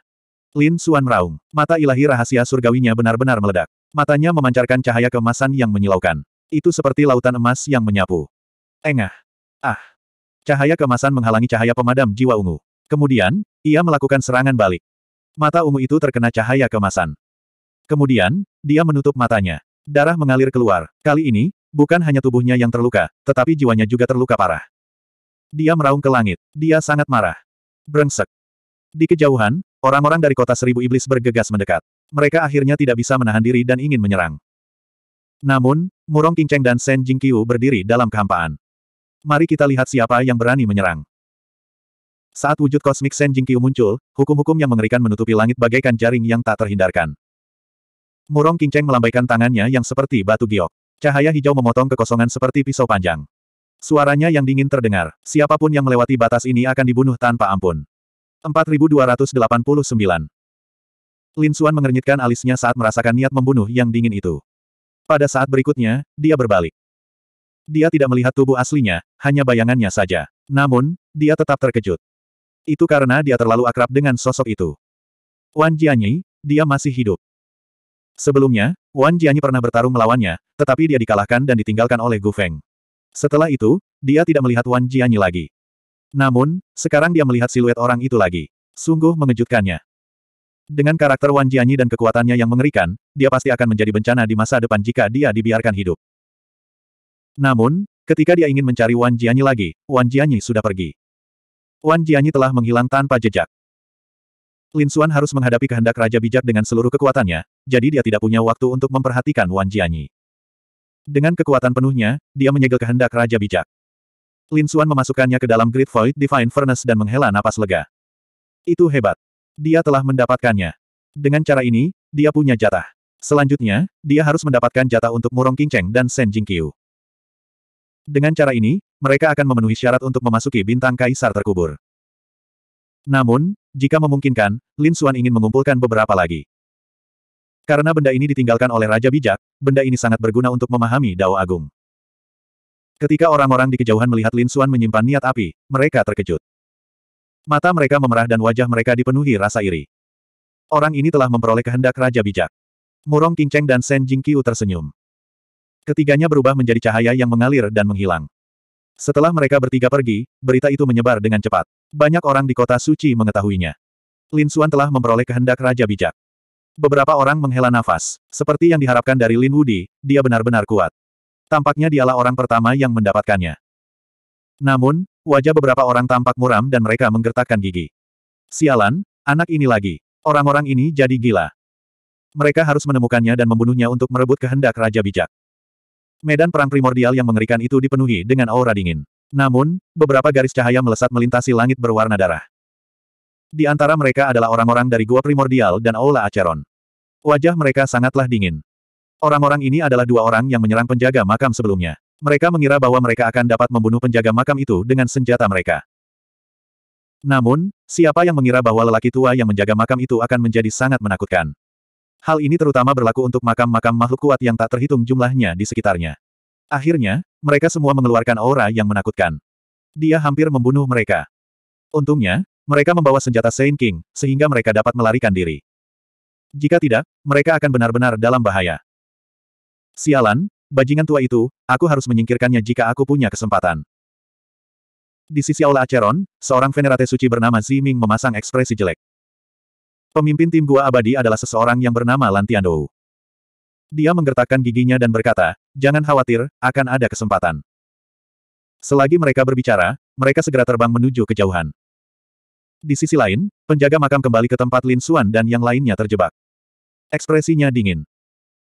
Speaker 1: Lin Suan meraung. Mata ilahi rahasia surgawinya benar-benar meledak. Matanya memancarkan cahaya kemasan yang menyilaukan. Itu seperti lautan emas yang menyapu. Engah. Ah! Cahaya kemasan menghalangi cahaya pemadam jiwa ungu. Kemudian, ia melakukan serangan balik. Mata ungu itu terkena cahaya kemasan. Kemudian, dia menutup matanya. Darah mengalir keluar. Kali ini, bukan hanya tubuhnya yang terluka, tetapi jiwanya juga terluka parah. Dia meraung ke langit. Dia sangat marah. Brengsek. Di kejauhan, orang-orang dari kota seribu iblis bergegas mendekat. Mereka akhirnya tidak bisa menahan diri dan ingin menyerang. Namun, Murong Qingcheng dan Shen Jingqiu berdiri dalam kehampaan. Mari kita lihat siapa yang berani menyerang. Saat wujud kosmik Sen Jingqiu muncul, hukum-hukum yang mengerikan menutupi langit bagaikan jaring yang tak terhindarkan. Murong Qingcheng melambaikan tangannya yang seperti batu giok. Cahaya hijau memotong kekosongan seperti pisau panjang. Suaranya yang dingin terdengar, siapapun yang melewati batas ini akan dibunuh tanpa ampun. 4289 Lin Xuan mengernyitkan alisnya saat merasakan niat membunuh yang dingin itu. Pada saat berikutnya, dia berbalik. Dia tidak melihat tubuh aslinya, hanya bayangannya saja. Namun, dia tetap terkejut. Itu karena dia terlalu akrab dengan sosok itu. Wan Jianyi, dia masih hidup. Sebelumnya, Wan Jianyi pernah bertarung melawannya, tetapi dia dikalahkan dan ditinggalkan oleh Gu Feng. Setelah itu, dia tidak melihat Wan Jianyi lagi. Namun, sekarang dia melihat siluet orang itu lagi. Sungguh mengejutkannya. Dengan karakter Wan Jianyi dan kekuatannya yang mengerikan, dia pasti akan menjadi bencana di masa depan jika dia dibiarkan hidup. Namun, ketika dia ingin mencari Wan Jianyi lagi, Wan Jianyi sudah pergi. Wan Jianyi telah menghilang tanpa jejak. Lin Xuan harus menghadapi kehendak Raja Bijak dengan seluruh kekuatannya, jadi dia tidak punya waktu untuk memperhatikan Wan Jianyi. Dengan kekuatan penuhnya, dia menyegel kehendak Raja Bijak. Lin Xuan memasukkannya ke dalam Great Void Divine Furnace dan menghela napas lega. Itu hebat. Dia telah mendapatkannya. Dengan cara ini, dia punya jatah. Selanjutnya, dia harus mendapatkan jatah untuk Murong Kinceng dan Shen Jingqiu. Dengan cara ini, mereka akan memenuhi syarat untuk memasuki bintang kaisar terkubur. Namun, jika memungkinkan, Lin Xuan ingin mengumpulkan beberapa lagi. Karena benda ini ditinggalkan oleh Raja Bijak, benda ini sangat berguna untuk memahami Dao Agung. Ketika orang-orang di kejauhan melihat Lin Xuan menyimpan niat api, mereka terkejut. Mata mereka memerah dan wajah mereka dipenuhi rasa iri. Orang ini telah memperoleh kehendak Raja Bijak. Murong King Cheng dan Shen Jingqiu tersenyum. Ketiganya berubah menjadi cahaya yang mengalir dan menghilang. Setelah mereka bertiga pergi, berita itu menyebar dengan cepat. Banyak orang di kota suci mengetahuinya. Lin Xuan telah memperoleh kehendak Raja Bijak. Beberapa orang menghela nafas. Seperti yang diharapkan dari Lin Wudi, dia benar-benar kuat. Tampaknya dialah orang pertama yang mendapatkannya. Namun, wajah beberapa orang tampak muram dan mereka menggertakkan gigi. Sialan, anak ini lagi. Orang-orang ini jadi gila. Mereka harus menemukannya dan membunuhnya untuk merebut kehendak Raja Bijak. Medan perang primordial yang mengerikan itu dipenuhi dengan aura dingin. Namun, beberapa garis cahaya melesat melintasi langit berwarna darah. Di antara mereka adalah orang-orang dari Gua Primordial dan Aula Acheron. Wajah mereka sangatlah dingin. Orang-orang ini adalah dua orang yang menyerang penjaga makam sebelumnya. Mereka mengira bahwa mereka akan dapat membunuh penjaga makam itu dengan senjata mereka. Namun, siapa yang mengira bahwa lelaki tua yang menjaga makam itu akan menjadi sangat menakutkan. Hal ini terutama berlaku untuk makam-makam makhluk kuat yang tak terhitung jumlahnya di sekitarnya. Akhirnya, mereka semua mengeluarkan aura yang menakutkan. Dia hampir membunuh mereka. Untungnya, mereka membawa senjata Saint King, sehingga mereka dapat melarikan diri. Jika tidak, mereka akan benar-benar dalam bahaya. Sialan, bajingan tua itu, aku harus menyingkirkannya jika aku punya kesempatan. Di sisi Aula Acheron, seorang venerate suci bernama Ziming memasang ekspresi jelek. Pemimpin tim gua abadi adalah seseorang yang bernama Lantiandou. Dia menggertakkan giginya dan berkata, jangan khawatir, akan ada kesempatan. Selagi mereka berbicara, mereka segera terbang menuju kejauhan. Di sisi lain, penjaga makam kembali ke tempat Lin Suan dan yang lainnya terjebak. Ekspresinya dingin.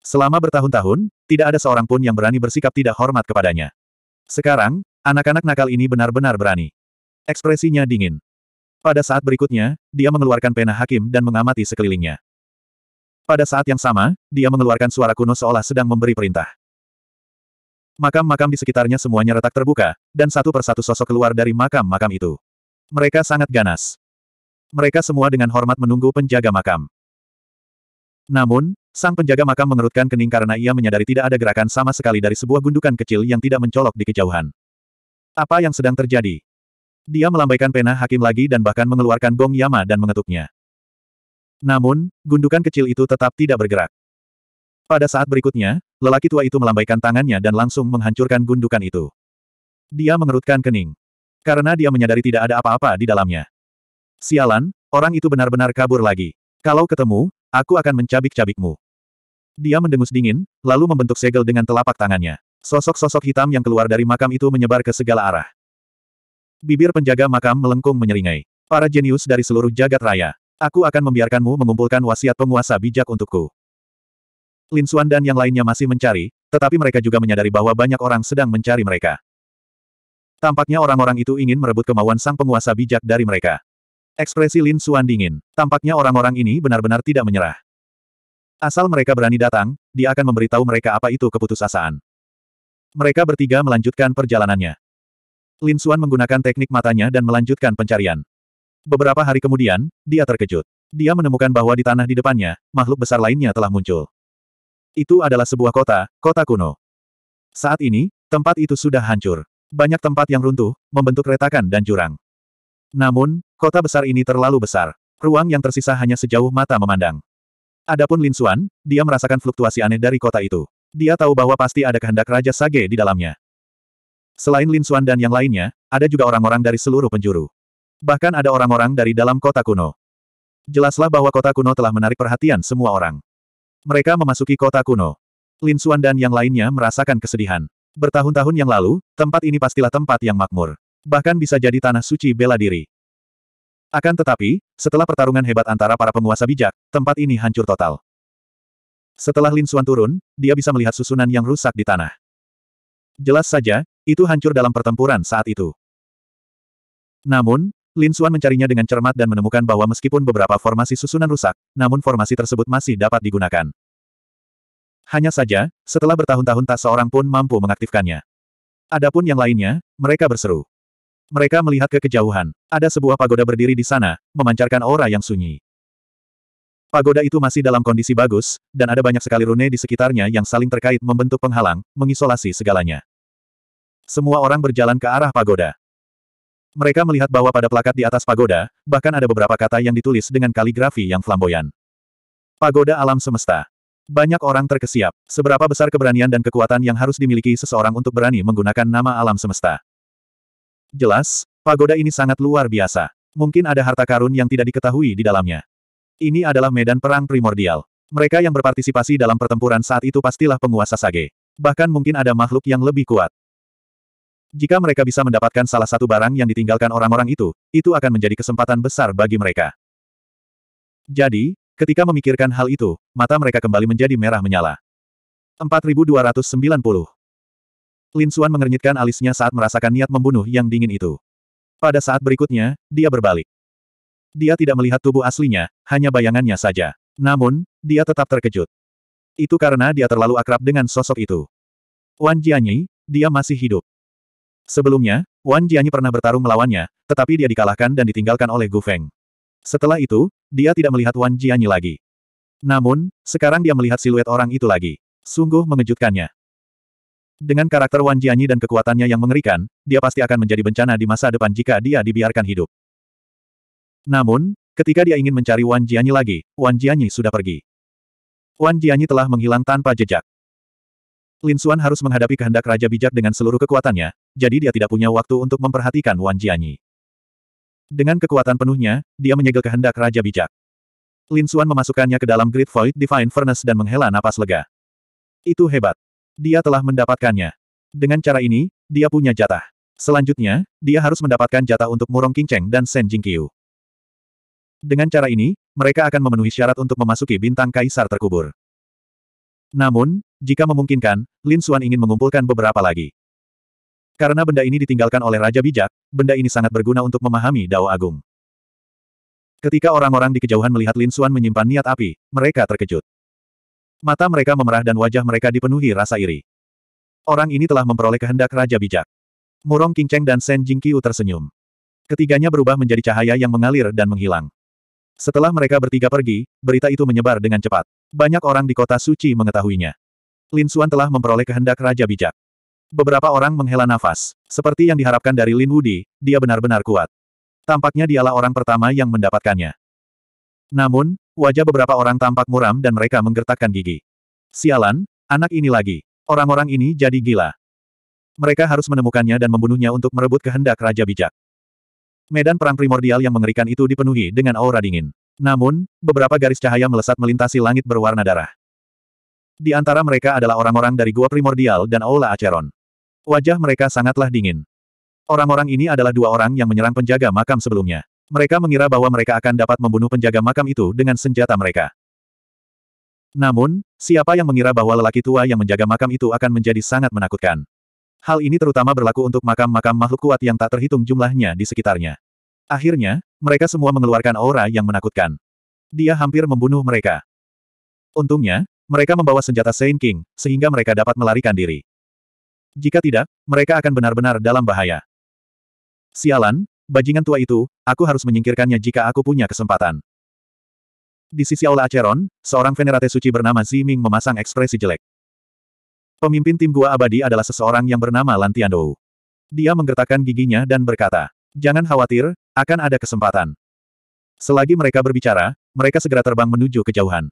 Speaker 1: Selama bertahun-tahun, tidak ada seorang pun yang berani bersikap tidak hormat kepadanya. Sekarang, anak-anak nakal ini benar-benar berani. Ekspresinya dingin. Pada saat berikutnya, dia mengeluarkan pena hakim dan mengamati sekelilingnya. Pada saat yang sama, dia mengeluarkan suara kuno seolah sedang memberi perintah. Makam-makam di sekitarnya semuanya retak terbuka, dan satu persatu sosok keluar dari makam-makam itu. Mereka sangat ganas. Mereka semua dengan hormat menunggu penjaga makam. Namun, sang penjaga makam mengerutkan kening karena ia menyadari tidak ada gerakan sama sekali dari sebuah gundukan kecil yang tidak mencolok di kejauhan. Apa yang sedang terjadi? Dia melambaikan pena hakim lagi dan bahkan mengeluarkan gong Yama dan mengetuknya. Namun, gundukan kecil itu tetap tidak bergerak. Pada saat berikutnya, lelaki tua itu melambaikan tangannya dan langsung menghancurkan gundukan itu. Dia mengerutkan kening. Karena dia menyadari tidak ada apa-apa di dalamnya. Sialan, orang itu benar-benar kabur lagi. Kalau ketemu, aku akan mencabik-cabikmu. Dia mendengus dingin, lalu membentuk segel dengan telapak tangannya. Sosok-sosok hitam yang keluar dari makam itu menyebar ke segala arah. Bibir penjaga makam melengkung menyeringai. Para jenius dari seluruh jagat raya. Aku akan membiarkanmu mengumpulkan wasiat penguasa bijak untukku. Lin Xuan dan yang lainnya masih mencari, tetapi mereka juga menyadari bahwa banyak orang sedang mencari mereka. Tampaknya orang-orang itu ingin merebut kemauan sang penguasa bijak dari mereka. Ekspresi Lin Xuan dingin. Tampaknya orang-orang ini benar-benar tidak menyerah. Asal mereka berani datang, dia akan memberitahu mereka apa itu keputusasaan. Mereka bertiga melanjutkan perjalanannya. Lin Suan menggunakan teknik matanya dan melanjutkan pencarian. Beberapa hari kemudian, dia terkejut. Dia menemukan bahwa di tanah di depannya, makhluk besar lainnya telah muncul. Itu adalah sebuah kota, kota kuno. Saat ini, tempat itu sudah hancur. Banyak tempat yang runtuh, membentuk retakan dan jurang. Namun, kota besar ini terlalu besar. Ruang yang tersisa hanya sejauh mata memandang. Adapun Lin Suan, dia merasakan fluktuasi aneh dari kota itu. Dia tahu bahwa pasti ada kehendak Raja Sage di dalamnya. Selain Lin Xuan dan yang lainnya, ada juga orang-orang dari seluruh penjuru. Bahkan ada orang-orang dari dalam kota kuno. Jelaslah bahwa kota kuno telah menarik perhatian semua orang. Mereka memasuki kota kuno. Lin Xuan dan yang lainnya merasakan kesedihan. Bertahun-tahun yang lalu, tempat ini pastilah tempat yang makmur. Bahkan bisa jadi tanah suci bela diri. Akan tetapi, setelah pertarungan hebat antara para penguasa bijak, tempat ini hancur total. Setelah Lin Xuan turun, dia bisa melihat susunan yang rusak di tanah. Jelas saja, itu hancur dalam pertempuran saat itu. Namun, Lin Xuan mencarinya dengan cermat dan menemukan bahwa meskipun beberapa formasi susunan rusak, namun formasi tersebut masih dapat digunakan. Hanya saja, setelah bertahun-tahun tak seorang pun mampu mengaktifkannya. Adapun yang lainnya, mereka berseru. Mereka melihat ke kejauhan. Ada sebuah pagoda berdiri di sana, memancarkan aura yang sunyi. Pagoda itu masih dalam kondisi bagus, dan ada banyak sekali rune di sekitarnya yang saling terkait membentuk penghalang, mengisolasi segalanya. Semua orang berjalan ke arah pagoda. Mereka melihat bahwa pada plakat di atas pagoda, bahkan ada beberapa kata yang ditulis dengan kaligrafi yang flamboyan. Pagoda alam semesta. Banyak orang terkesiap, seberapa besar keberanian dan kekuatan yang harus dimiliki seseorang untuk berani menggunakan nama alam semesta. Jelas, pagoda ini sangat luar biasa. Mungkin ada harta karun yang tidak diketahui di dalamnya. Ini adalah medan perang primordial. Mereka yang berpartisipasi dalam pertempuran saat itu pastilah penguasa Sage. Bahkan mungkin ada makhluk yang lebih kuat. Jika mereka bisa mendapatkan salah satu barang yang ditinggalkan orang-orang itu, itu akan menjadi kesempatan besar bagi mereka. Jadi, ketika memikirkan hal itu, mata mereka kembali menjadi merah menyala. 4290 Lin Xuan mengernyitkan alisnya saat merasakan niat membunuh yang dingin itu. Pada saat berikutnya, dia berbalik. Dia tidak melihat tubuh aslinya, hanya bayangannya saja. Namun, dia tetap terkejut. Itu karena dia terlalu akrab dengan sosok itu. Wan Jianyi, dia masih hidup. Sebelumnya, Wan Jianyi pernah bertarung melawannya, tetapi dia dikalahkan dan ditinggalkan oleh Gu Feng. Setelah itu, dia tidak melihat Wan Jianyi lagi. Namun, sekarang dia melihat siluet orang itu lagi. Sungguh mengejutkannya. Dengan karakter Wan Jianyi dan kekuatannya yang mengerikan, dia pasti akan menjadi bencana di masa depan jika dia dibiarkan hidup. Namun, ketika dia ingin mencari Wan Jianyi lagi, Wan Jianyi sudah pergi. Wan Jianyi telah menghilang tanpa jejak. Lin Xuan harus menghadapi kehendak Raja Bijak dengan seluruh kekuatannya, jadi dia tidak punya waktu untuk memperhatikan Wan Jianyi. Dengan kekuatan penuhnya, dia menyegel kehendak Raja Bijak. Lin Xuan memasukkannya ke dalam Great Void Divine Furnace dan menghela napas lega. Itu hebat. Dia telah mendapatkannya. Dengan cara ini, dia punya jatah. Selanjutnya, dia harus mendapatkan jatah untuk Murong Cheng dan Shen Jingqiu. Dengan cara ini, mereka akan memenuhi syarat untuk memasuki bintang kaisar terkubur. Namun, jika memungkinkan, Lin Xuan ingin mengumpulkan beberapa lagi. Karena benda ini ditinggalkan oleh Raja Bijak, benda ini sangat berguna untuk memahami Dao Agung. Ketika orang-orang di kejauhan melihat Lin Xuan menyimpan niat api, mereka terkejut. Mata mereka memerah dan wajah mereka dipenuhi rasa iri. Orang ini telah memperoleh kehendak Raja Bijak. Murong Cheng dan Sen Jingqiu tersenyum. Ketiganya berubah menjadi cahaya yang mengalir dan menghilang. Setelah mereka bertiga pergi, berita itu menyebar dengan cepat. Banyak orang di kota suci mengetahuinya. Lin Xuan telah memperoleh kehendak Raja Bijak. Beberapa orang menghela nafas. Seperti yang diharapkan dari Lin Wudi, dia benar-benar kuat. Tampaknya dialah orang pertama yang mendapatkannya. Namun, wajah beberapa orang tampak muram dan mereka menggertakkan gigi. Sialan, anak ini lagi. Orang-orang ini jadi gila. Mereka harus menemukannya dan membunuhnya untuk merebut kehendak Raja Bijak. Medan perang primordial yang mengerikan itu dipenuhi dengan aura dingin. Namun, beberapa garis cahaya melesat melintasi langit berwarna darah. Di antara mereka adalah orang-orang dari Gua Primordial dan Aula Acheron. Wajah mereka sangatlah dingin. Orang-orang ini adalah dua orang yang menyerang penjaga makam sebelumnya. Mereka mengira bahwa mereka akan dapat membunuh penjaga makam itu dengan senjata mereka. Namun, siapa yang mengira bahwa lelaki tua yang menjaga makam itu akan menjadi sangat menakutkan. Hal ini terutama berlaku untuk makam-makam makhluk kuat yang tak terhitung jumlahnya di sekitarnya. Akhirnya, mereka semua mengeluarkan aura yang menakutkan. Dia hampir membunuh mereka. Untungnya, mereka membawa senjata Saint King, sehingga mereka dapat melarikan diri. Jika tidak, mereka akan benar-benar dalam bahaya. Sialan, bajingan tua itu, aku harus menyingkirkannya jika aku punya kesempatan. Di sisi Aula Aceron, seorang venerate suci bernama Ziming memasang ekspresi jelek. Pemimpin tim gua abadi adalah seseorang yang bernama Lantiandou. Dia menggertakkan giginya dan berkata, Jangan khawatir, akan ada kesempatan. Selagi mereka berbicara, mereka segera terbang menuju kejauhan.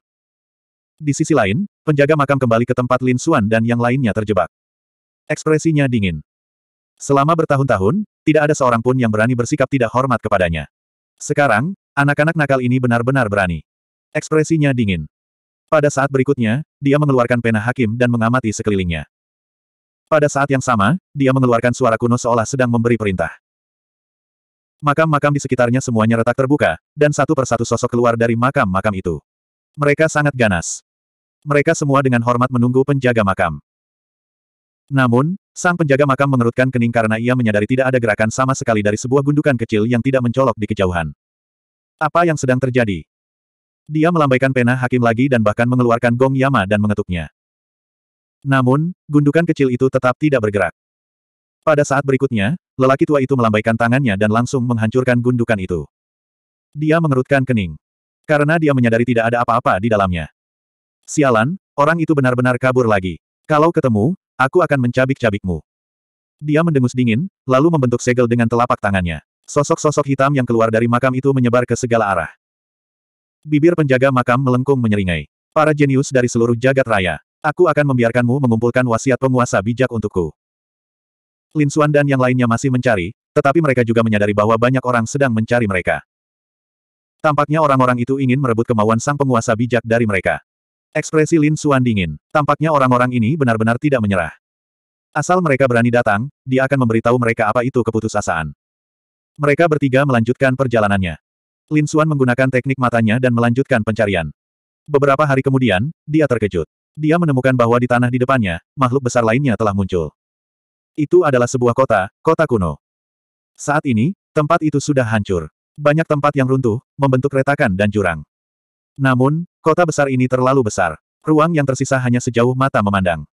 Speaker 1: Di sisi lain, penjaga makam kembali ke tempat Lin Xuan dan yang lainnya terjebak. Ekspresinya dingin. Selama bertahun-tahun, tidak ada seorang pun yang berani bersikap tidak hormat kepadanya. Sekarang, anak-anak nakal ini benar-benar berani. Ekspresinya dingin. Pada saat berikutnya, dia mengeluarkan pena hakim dan mengamati sekelilingnya. Pada saat yang sama, dia mengeluarkan suara kuno seolah sedang memberi perintah. Makam-makam di sekitarnya semuanya retak terbuka, dan satu persatu sosok keluar dari makam-makam itu. Mereka sangat ganas. Mereka semua dengan hormat menunggu penjaga makam. Namun, sang penjaga makam mengerutkan kening karena ia menyadari tidak ada gerakan sama sekali dari sebuah gundukan kecil yang tidak mencolok di kejauhan. Apa yang sedang terjadi? Dia melambaikan pena hakim lagi dan bahkan mengeluarkan gong Yama dan mengetuknya. Namun, gundukan kecil itu tetap tidak bergerak. Pada saat berikutnya, lelaki tua itu melambaikan tangannya dan langsung menghancurkan gundukan itu. Dia mengerutkan kening. Karena dia menyadari tidak ada apa-apa di dalamnya. Sialan, orang itu benar-benar kabur lagi. Kalau ketemu, aku akan mencabik-cabikmu. Dia mendengus dingin, lalu membentuk segel dengan telapak tangannya. Sosok-sosok hitam yang keluar dari makam itu menyebar ke segala arah. Bibir penjaga makam melengkung menyeringai. Para jenius dari seluruh jagat raya. Aku akan membiarkanmu mengumpulkan wasiat penguasa bijak untukku. Lin Xuan dan yang lainnya masih mencari, tetapi mereka juga menyadari bahwa banyak orang sedang mencari mereka. Tampaknya orang-orang itu ingin merebut kemauan sang penguasa bijak dari mereka. Ekspresi Lin Xuan dingin. Tampaknya orang-orang ini benar-benar tidak menyerah. Asal mereka berani datang, dia akan memberitahu mereka apa itu keputusasaan. Mereka bertiga melanjutkan perjalanannya. Lin Suan menggunakan teknik matanya dan melanjutkan pencarian. Beberapa hari kemudian, dia terkejut. Dia menemukan bahwa di tanah di depannya, makhluk besar lainnya telah muncul. Itu adalah sebuah kota, kota kuno. Saat ini, tempat itu sudah hancur. Banyak tempat yang runtuh, membentuk retakan dan jurang. Namun, kota besar ini terlalu besar. Ruang yang tersisa hanya sejauh mata memandang.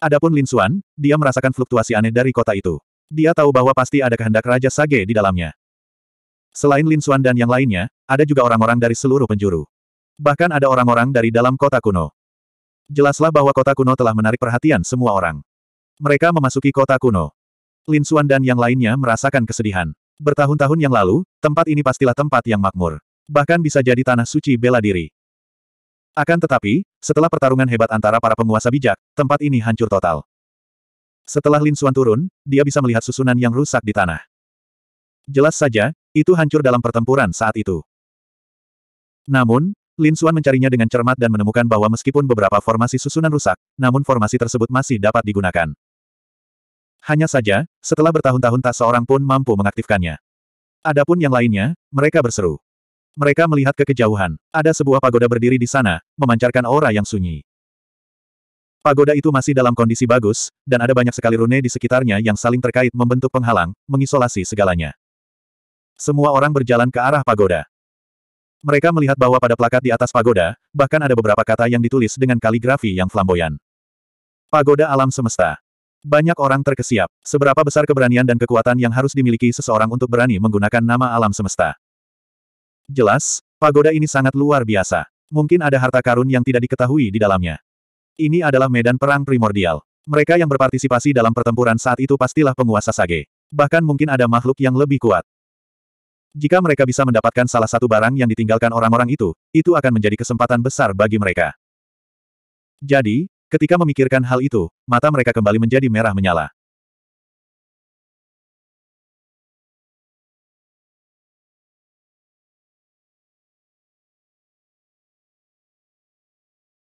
Speaker 1: Adapun Lin Suan, dia merasakan fluktuasi aneh dari kota itu. Dia tahu bahwa pasti ada kehendak Raja Sage di dalamnya. Selain Lin Xuan dan yang lainnya, ada juga orang-orang dari seluruh penjuru. Bahkan ada orang-orang dari dalam kota kuno. Jelaslah bahwa kota kuno telah menarik perhatian semua orang. Mereka memasuki kota kuno. Lin Xuan dan yang lainnya merasakan kesedihan. Bertahun-tahun yang lalu, tempat ini pastilah tempat yang makmur. Bahkan bisa jadi tanah suci bela diri. Akan tetapi, setelah pertarungan hebat antara para penguasa bijak, tempat ini hancur total. Setelah Lin Xuan turun, dia bisa melihat susunan yang rusak di tanah. Jelas saja, itu hancur dalam pertempuran saat itu. Namun, Lin Xuan mencarinya dengan cermat dan menemukan bahwa meskipun beberapa formasi susunan rusak, namun formasi tersebut masih dapat digunakan. Hanya saja, setelah bertahun-tahun tak seorang pun mampu mengaktifkannya. Adapun yang lainnya, mereka berseru. Mereka melihat ke kejauhan. Ada sebuah pagoda berdiri di sana, memancarkan aura yang sunyi. Pagoda itu masih dalam kondisi bagus, dan ada banyak sekali rune di sekitarnya yang saling terkait membentuk penghalang, mengisolasi segalanya. Semua orang berjalan ke arah pagoda. Mereka melihat bahwa pada plakat di atas pagoda, bahkan ada beberapa kata yang ditulis dengan kaligrafi yang flamboyan. Pagoda alam semesta. Banyak orang terkesiap. Seberapa besar keberanian dan kekuatan yang harus dimiliki seseorang untuk berani menggunakan nama alam semesta? Jelas, pagoda ini sangat luar biasa. Mungkin ada harta karun yang tidak diketahui di dalamnya. Ini adalah medan perang primordial. Mereka yang berpartisipasi dalam pertempuran saat itu pastilah penguasa Sage. Bahkan mungkin ada makhluk yang lebih kuat. Jika mereka bisa mendapatkan salah satu barang yang ditinggalkan orang-orang itu, itu akan menjadi kesempatan besar bagi mereka. Jadi, ketika memikirkan hal itu, mata mereka kembali menjadi merah menyala.